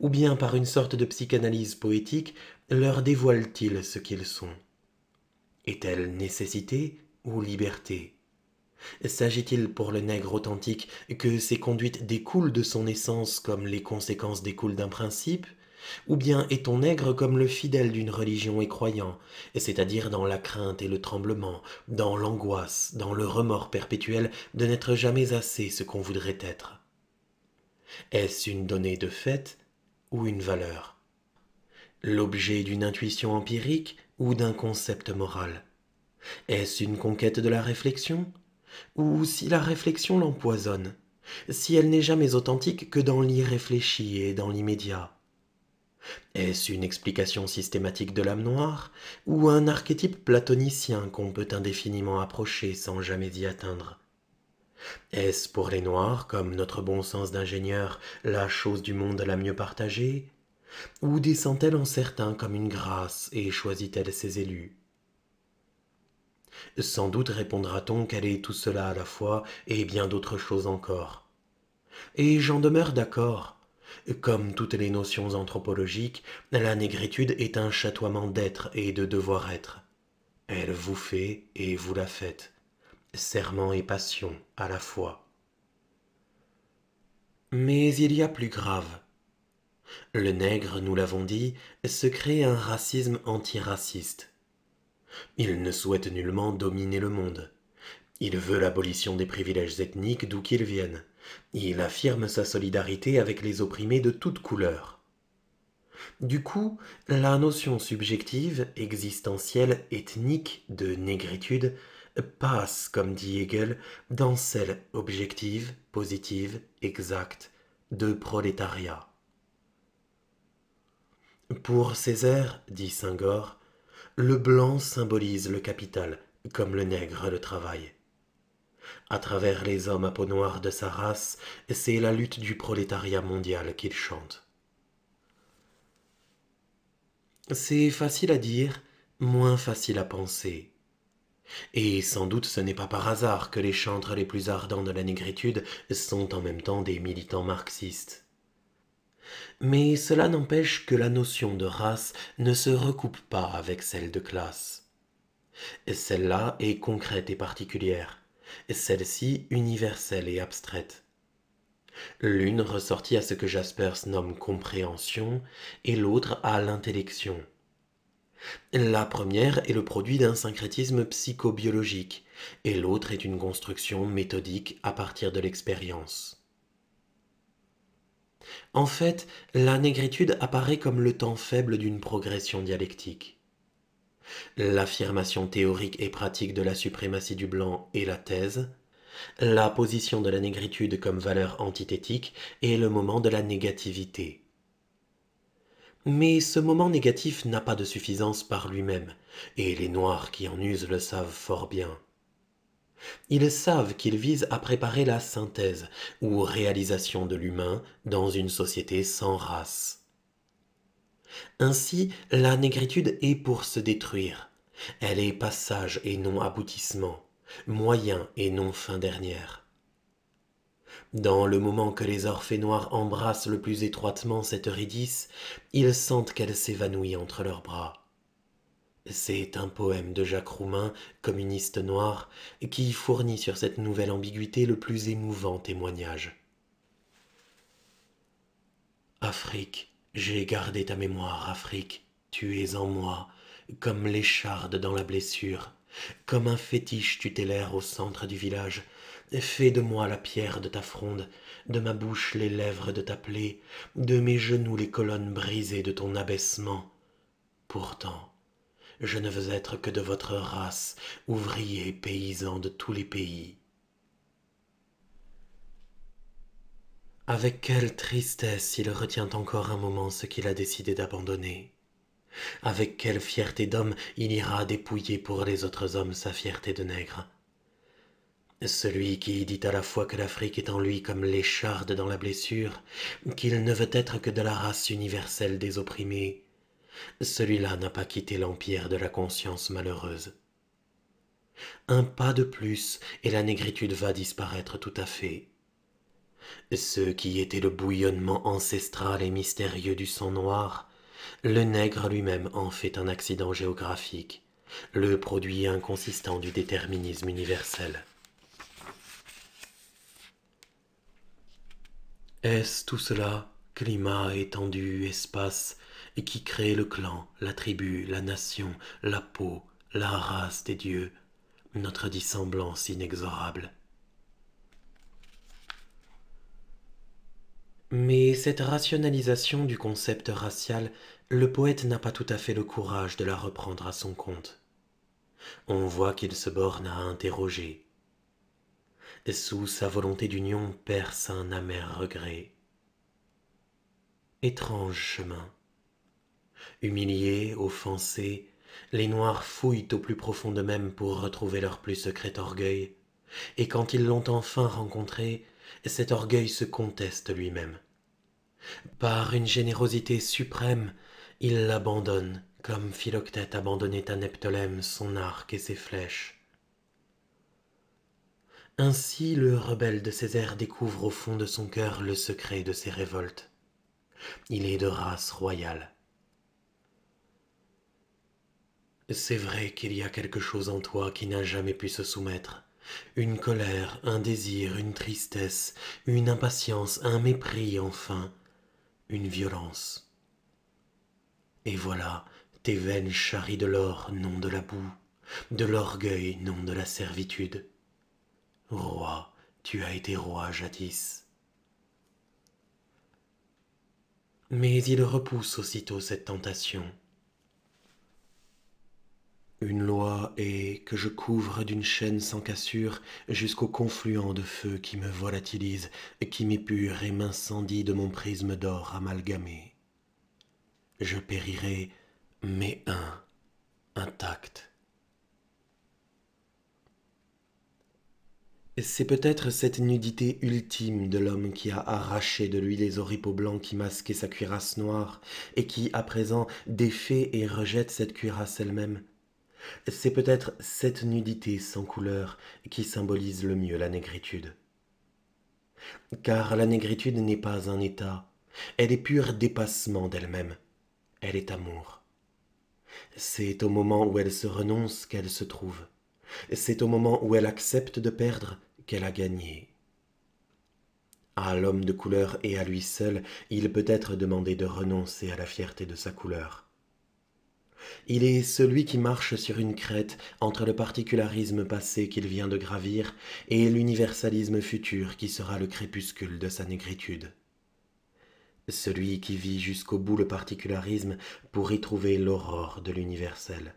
Ou bien par une sorte de psychanalyse poétique leur dévoile-t-il ce qu'ils sont Est-elle nécessité ou liberté S'agit-il pour le nègre authentique que ses conduites découlent de son essence comme les conséquences découlent d'un principe ou bien est-on nègre comme le fidèle d'une religion et croyant, c'est-à-dire dans la crainte et le tremblement, dans l'angoisse, dans le remords perpétuel de n'être jamais assez ce qu'on voudrait être Est-ce une donnée de fait ou une valeur L'objet d'une intuition empirique ou d'un concept moral Est-ce une conquête de la réflexion Ou si la réflexion l'empoisonne Si elle n'est jamais authentique que dans l'irréfléchi et dans l'immédiat est-ce une explication systématique de l'âme noire ou un archétype platonicien qu'on peut indéfiniment approcher sans jamais y atteindre Est-ce pour les noirs, comme notre bon sens d'ingénieur, la chose du monde la mieux partagée Ou descend-elle en certains comme une grâce et choisit-elle ses élus Sans doute répondra-t-on qu'elle est tout cela à la fois et bien d'autres choses encore. Et j'en demeure d'accord, comme toutes les notions anthropologiques, la négritude est un chatoiement d'être et de devoir être. Elle vous fait et vous la faites, serment et passion à la fois. Mais il y a plus grave. Le nègre, nous l'avons dit, se crée un racisme antiraciste. Il ne souhaite nullement dominer le monde. Il veut l'abolition des privilèges ethniques d'où qu'ils viennent. Il affirme sa solidarité avec les opprimés de toutes couleurs. Du coup, la notion subjective, existentielle, ethnique de négritude passe, comme dit Hegel, dans celle objective, positive, exacte de prolétariat. Pour Césaire, dit Saint-Gore, le blanc symbolise le capital, comme le nègre le travail. À travers les hommes à peau noire de sa race, c'est la lutte du prolétariat mondial qu'il chante. C'est facile à dire, moins facile à penser. Et sans doute ce n'est pas par hasard que les chantres les plus ardents de la négritude sont en même temps des militants marxistes. Mais cela n'empêche que la notion de race ne se recoupe pas avec celle de classe. Celle-là est concrète et particulière celle-ci universelle et abstraite. L'une ressortit à ce que Jaspers nomme compréhension et l'autre à l'intellection. La première est le produit d'un syncrétisme psychobiologique et l'autre est une construction méthodique à partir de l'expérience. En fait, la négritude apparaît comme le temps faible d'une progression dialectique l'affirmation théorique et pratique de la suprématie du blanc est la thèse, la position de la négritude comme valeur antithétique est le moment de la négativité. Mais ce moment négatif n'a pas de suffisance par lui-même, et les Noirs qui en usent le savent fort bien. Ils savent qu'ils visent à préparer la synthèse ou réalisation de l'humain dans une société sans race. Ainsi, la négritude est pour se détruire. Elle est passage et non aboutissement, moyen et non fin dernière. Dans le moment que les orphénoirs noirs embrassent le plus étroitement cette Eurydice, ils sentent qu'elle s'évanouit entre leurs bras. C'est un poème de Jacques Roumain, communiste noir, qui fournit sur cette nouvelle ambiguïté le plus émouvant témoignage. Afrique, j'ai gardé ta mémoire, Afrique. Tu es en moi, comme l'écharde dans la blessure, comme un fétiche tu tutélaire au centre du village. Fais de moi la pierre de ta fronde, de ma bouche les lèvres de ta plaie, de mes genoux les colonnes brisées de ton abaissement. Pourtant, je ne veux être que de votre race, ouvrier paysan de tous les pays. Avec quelle tristesse il retient encore un moment ce qu'il a décidé d'abandonner. Avec quelle fierté d'homme il ira dépouiller pour les autres hommes sa fierté de nègre. Celui qui dit à la fois que l'Afrique est en lui comme l'écharde dans la blessure, qu'il ne veut être que de la race universelle des opprimés, celui-là n'a pas quitté l'empire de la conscience malheureuse. Un pas de plus et la négritude va disparaître tout à fait ce qui était le bouillonnement ancestral et mystérieux du sang noir, le nègre lui-même en fait un accident géographique, le produit inconsistant du déterminisme universel. Est-ce tout cela, climat étendu, espace, qui crée le clan, la tribu, la nation, la peau, la race des dieux, notre dissemblance inexorable Mais cette rationalisation du concept racial, le poète n'a pas tout à fait le courage de la reprendre à son compte. On voit qu'il se borne à interroger. Sous sa volonté d'union perce un amer regret. Étrange chemin. Humiliés, offensés, les Noirs fouillent au plus profond d'eux-mêmes pour retrouver leur plus secret orgueil, et quand ils l'ont enfin rencontré, cet orgueil se conteste lui-même. Par une générosité suprême, il l'abandonne, comme Philoctète abandonnait à Neptolème son arc et ses flèches. Ainsi le rebelle de Césaire découvre au fond de son cœur le secret de ses révoltes. Il est de race royale. C'est vrai qu'il y a quelque chose en toi qui n'a jamais pu se soumettre. Une colère, un désir, une tristesse, une impatience, un mépris enfin, une violence. Et voilà, tes veines charries de l'or, non de la boue, de l'orgueil, non de la servitude. Roi, tu as été roi jadis. Mais il repousse aussitôt cette tentation, une loi est que je couvre d'une chaîne sans cassure jusqu'au confluent de feu qui me volatilise, qui m'épure et m'incendie de mon prisme d'or amalgamé. Je périrai, mais un, intact. C'est peut-être cette nudité ultime de l'homme qui a arraché de lui les oripeaux blancs qui masquaient sa cuirasse noire, et qui, à présent, défait et rejette cette cuirasse elle-même. C'est peut-être cette nudité sans couleur qui symbolise le mieux la négritude. Car la négritude n'est pas un état, elle est pur dépassement d'elle-même, elle est amour. C'est au moment où elle se renonce qu'elle se trouve, c'est au moment où elle accepte de perdre qu'elle a gagné. À l'homme de couleur et à lui seul, il peut être demandé de renoncer à la fierté de sa couleur il est celui qui marche sur une crête entre le particularisme passé qu'il vient de gravir et l'universalisme futur qui sera le crépuscule de sa négritude. Celui qui vit jusqu'au bout le particularisme pour y trouver l'aurore de l'universel.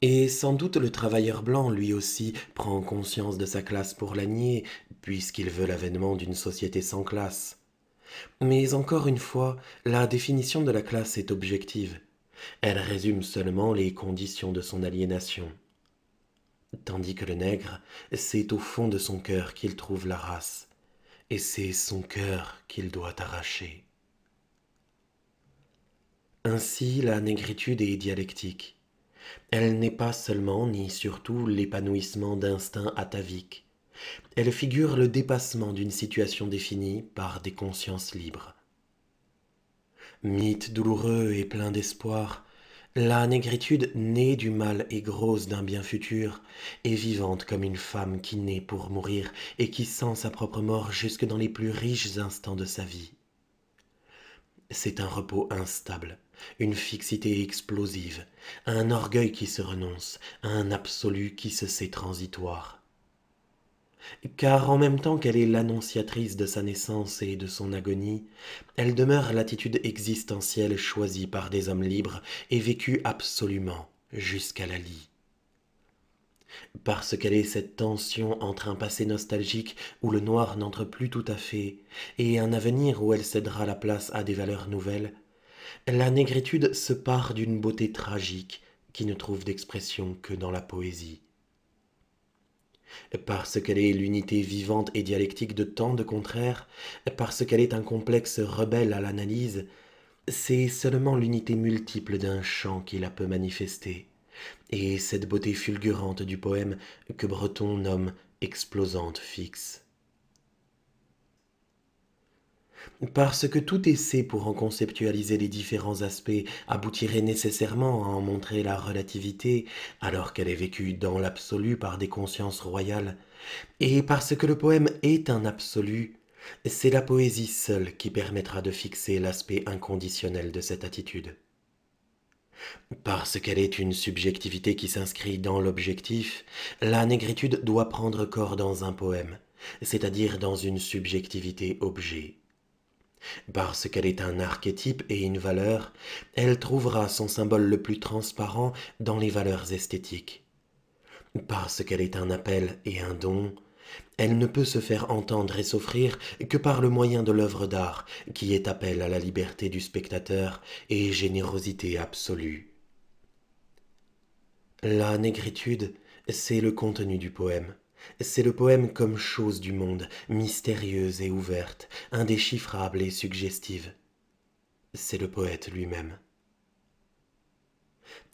Et sans doute le travailleur blanc, lui aussi, prend conscience de sa classe pour la nier, puisqu'il veut l'avènement d'une société sans classe. Mais encore une fois, la définition de la classe est objective. Elle résume seulement les conditions de son aliénation. Tandis que le nègre, c'est au fond de son cœur qu'il trouve la race, et c'est son cœur qu'il doit arracher. Ainsi, la négritude est dialectique. Elle n'est pas seulement ni surtout l'épanouissement d'instincts ataviques, elle figure le dépassement d'une situation définie par des consciences libres. Mythe douloureux et plein d'espoir, la négritude née du mal et grosse d'un bien futur, est vivante comme une femme qui naît pour mourir et qui sent sa propre mort jusque dans les plus riches instants de sa vie. C'est un repos instable, une fixité explosive, un orgueil qui se renonce, un absolu qui se sait transitoire car en même temps qu'elle est l'annonciatrice de sa naissance et de son agonie, elle demeure l'attitude existentielle choisie par des hommes libres et vécue absolument jusqu'à la lie. Parce qu'elle est cette tension entre un passé nostalgique où le noir n'entre plus tout à fait et un avenir où elle cédera la place à des valeurs nouvelles, la négritude se part d'une beauté tragique qui ne trouve d'expression que dans la poésie parce qu'elle est l'unité vivante et dialectique de tant de contraires, parce qu'elle est un complexe rebelle à l'analyse, c'est seulement l'unité multiple d'un champ qui la peut manifester, et cette beauté fulgurante du poème que Breton nomme explosante fixe. Parce que tout essai pour en conceptualiser les différents aspects aboutirait nécessairement à en montrer la relativité, alors qu'elle est vécue dans l'absolu par des consciences royales, et parce que le poème est un absolu, c'est la poésie seule qui permettra de fixer l'aspect inconditionnel de cette attitude. Parce qu'elle est une subjectivité qui s'inscrit dans l'objectif, la négritude doit prendre corps dans un poème, c'est-à-dire dans une subjectivité objet. Parce qu'elle est un archétype et une valeur, elle trouvera son symbole le plus transparent dans les valeurs esthétiques. Parce qu'elle est un appel et un don, elle ne peut se faire entendre et s'offrir que par le moyen de l'œuvre d'art, qui est appel à la liberté du spectateur et générosité absolue. La négritude, c'est le contenu du poème. C'est le poème comme chose du monde, mystérieuse et ouverte, indéchiffrable et suggestive. C'est le poète lui-même.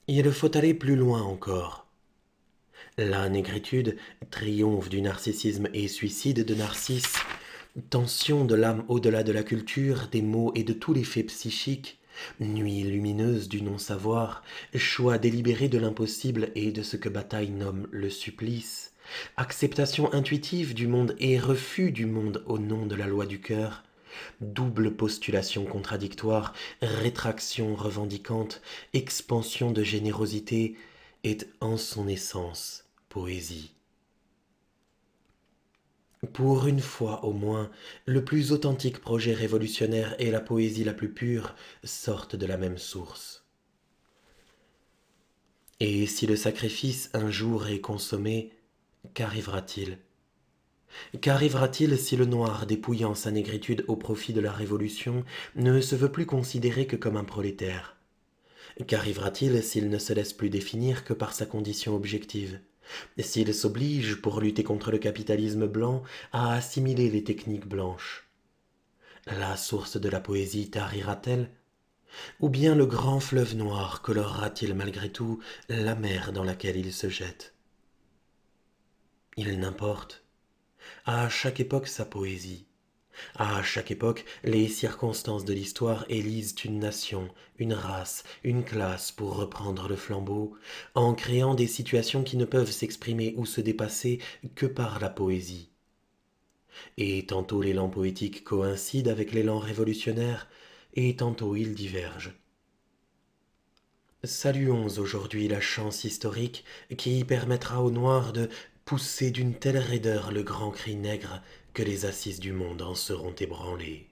Il faut aller plus loin encore. La négritude, triomphe du narcissisme et suicide de Narcisse, tension de l'âme au-delà de la culture, des mots et de tous les faits psychiques, nuit lumineuse du non-savoir, choix délibéré de l'impossible et de ce que Bataille nomme le supplice, acceptation intuitive du monde et refus du monde au nom de la loi du cœur, double postulation contradictoire, rétraction revendicante, expansion de générosité, est en son essence poésie. Pour une fois au moins, le plus authentique projet révolutionnaire et la poésie la plus pure sortent de la même source. Et si le sacrifice un jour est consommé, Qu'arrivera-t-il Qu'arrivera-t-il si le noir, dépouillant sa négritude au profit de la Révolution, ne se veut plus considéré que comme un prolétaire Qu'arrivera-t-il s'il ne se laisse plus définir que par sa condition objective S'il s'oblige, pour lutter contre le capitalisme blanc, à assimiler les techniques blanches La source de la poésie tarira-t-elle Ou bien le grand fleuve noir colorera-t-il malgré tout la mer dans laquelle il se jette il n'importe. À chaque époque sa poésie. À chaque époque, les circonstances de l'histoire élisent une nation, une race, une classe pour reprendre le flambeau, en créant des situations qui ne peuvent s'exprimer ou se dépasser que par la poésie. Et tantôt l'élan poétique coïncide avec l'élan révolutionnaire, et tantôt il diverge. Saluons aujourd'hui la chance historique qui permettra aux Noirs de Pousser d'une telle raideur le grand cri nègre que les assises du monde en seront ébranlées.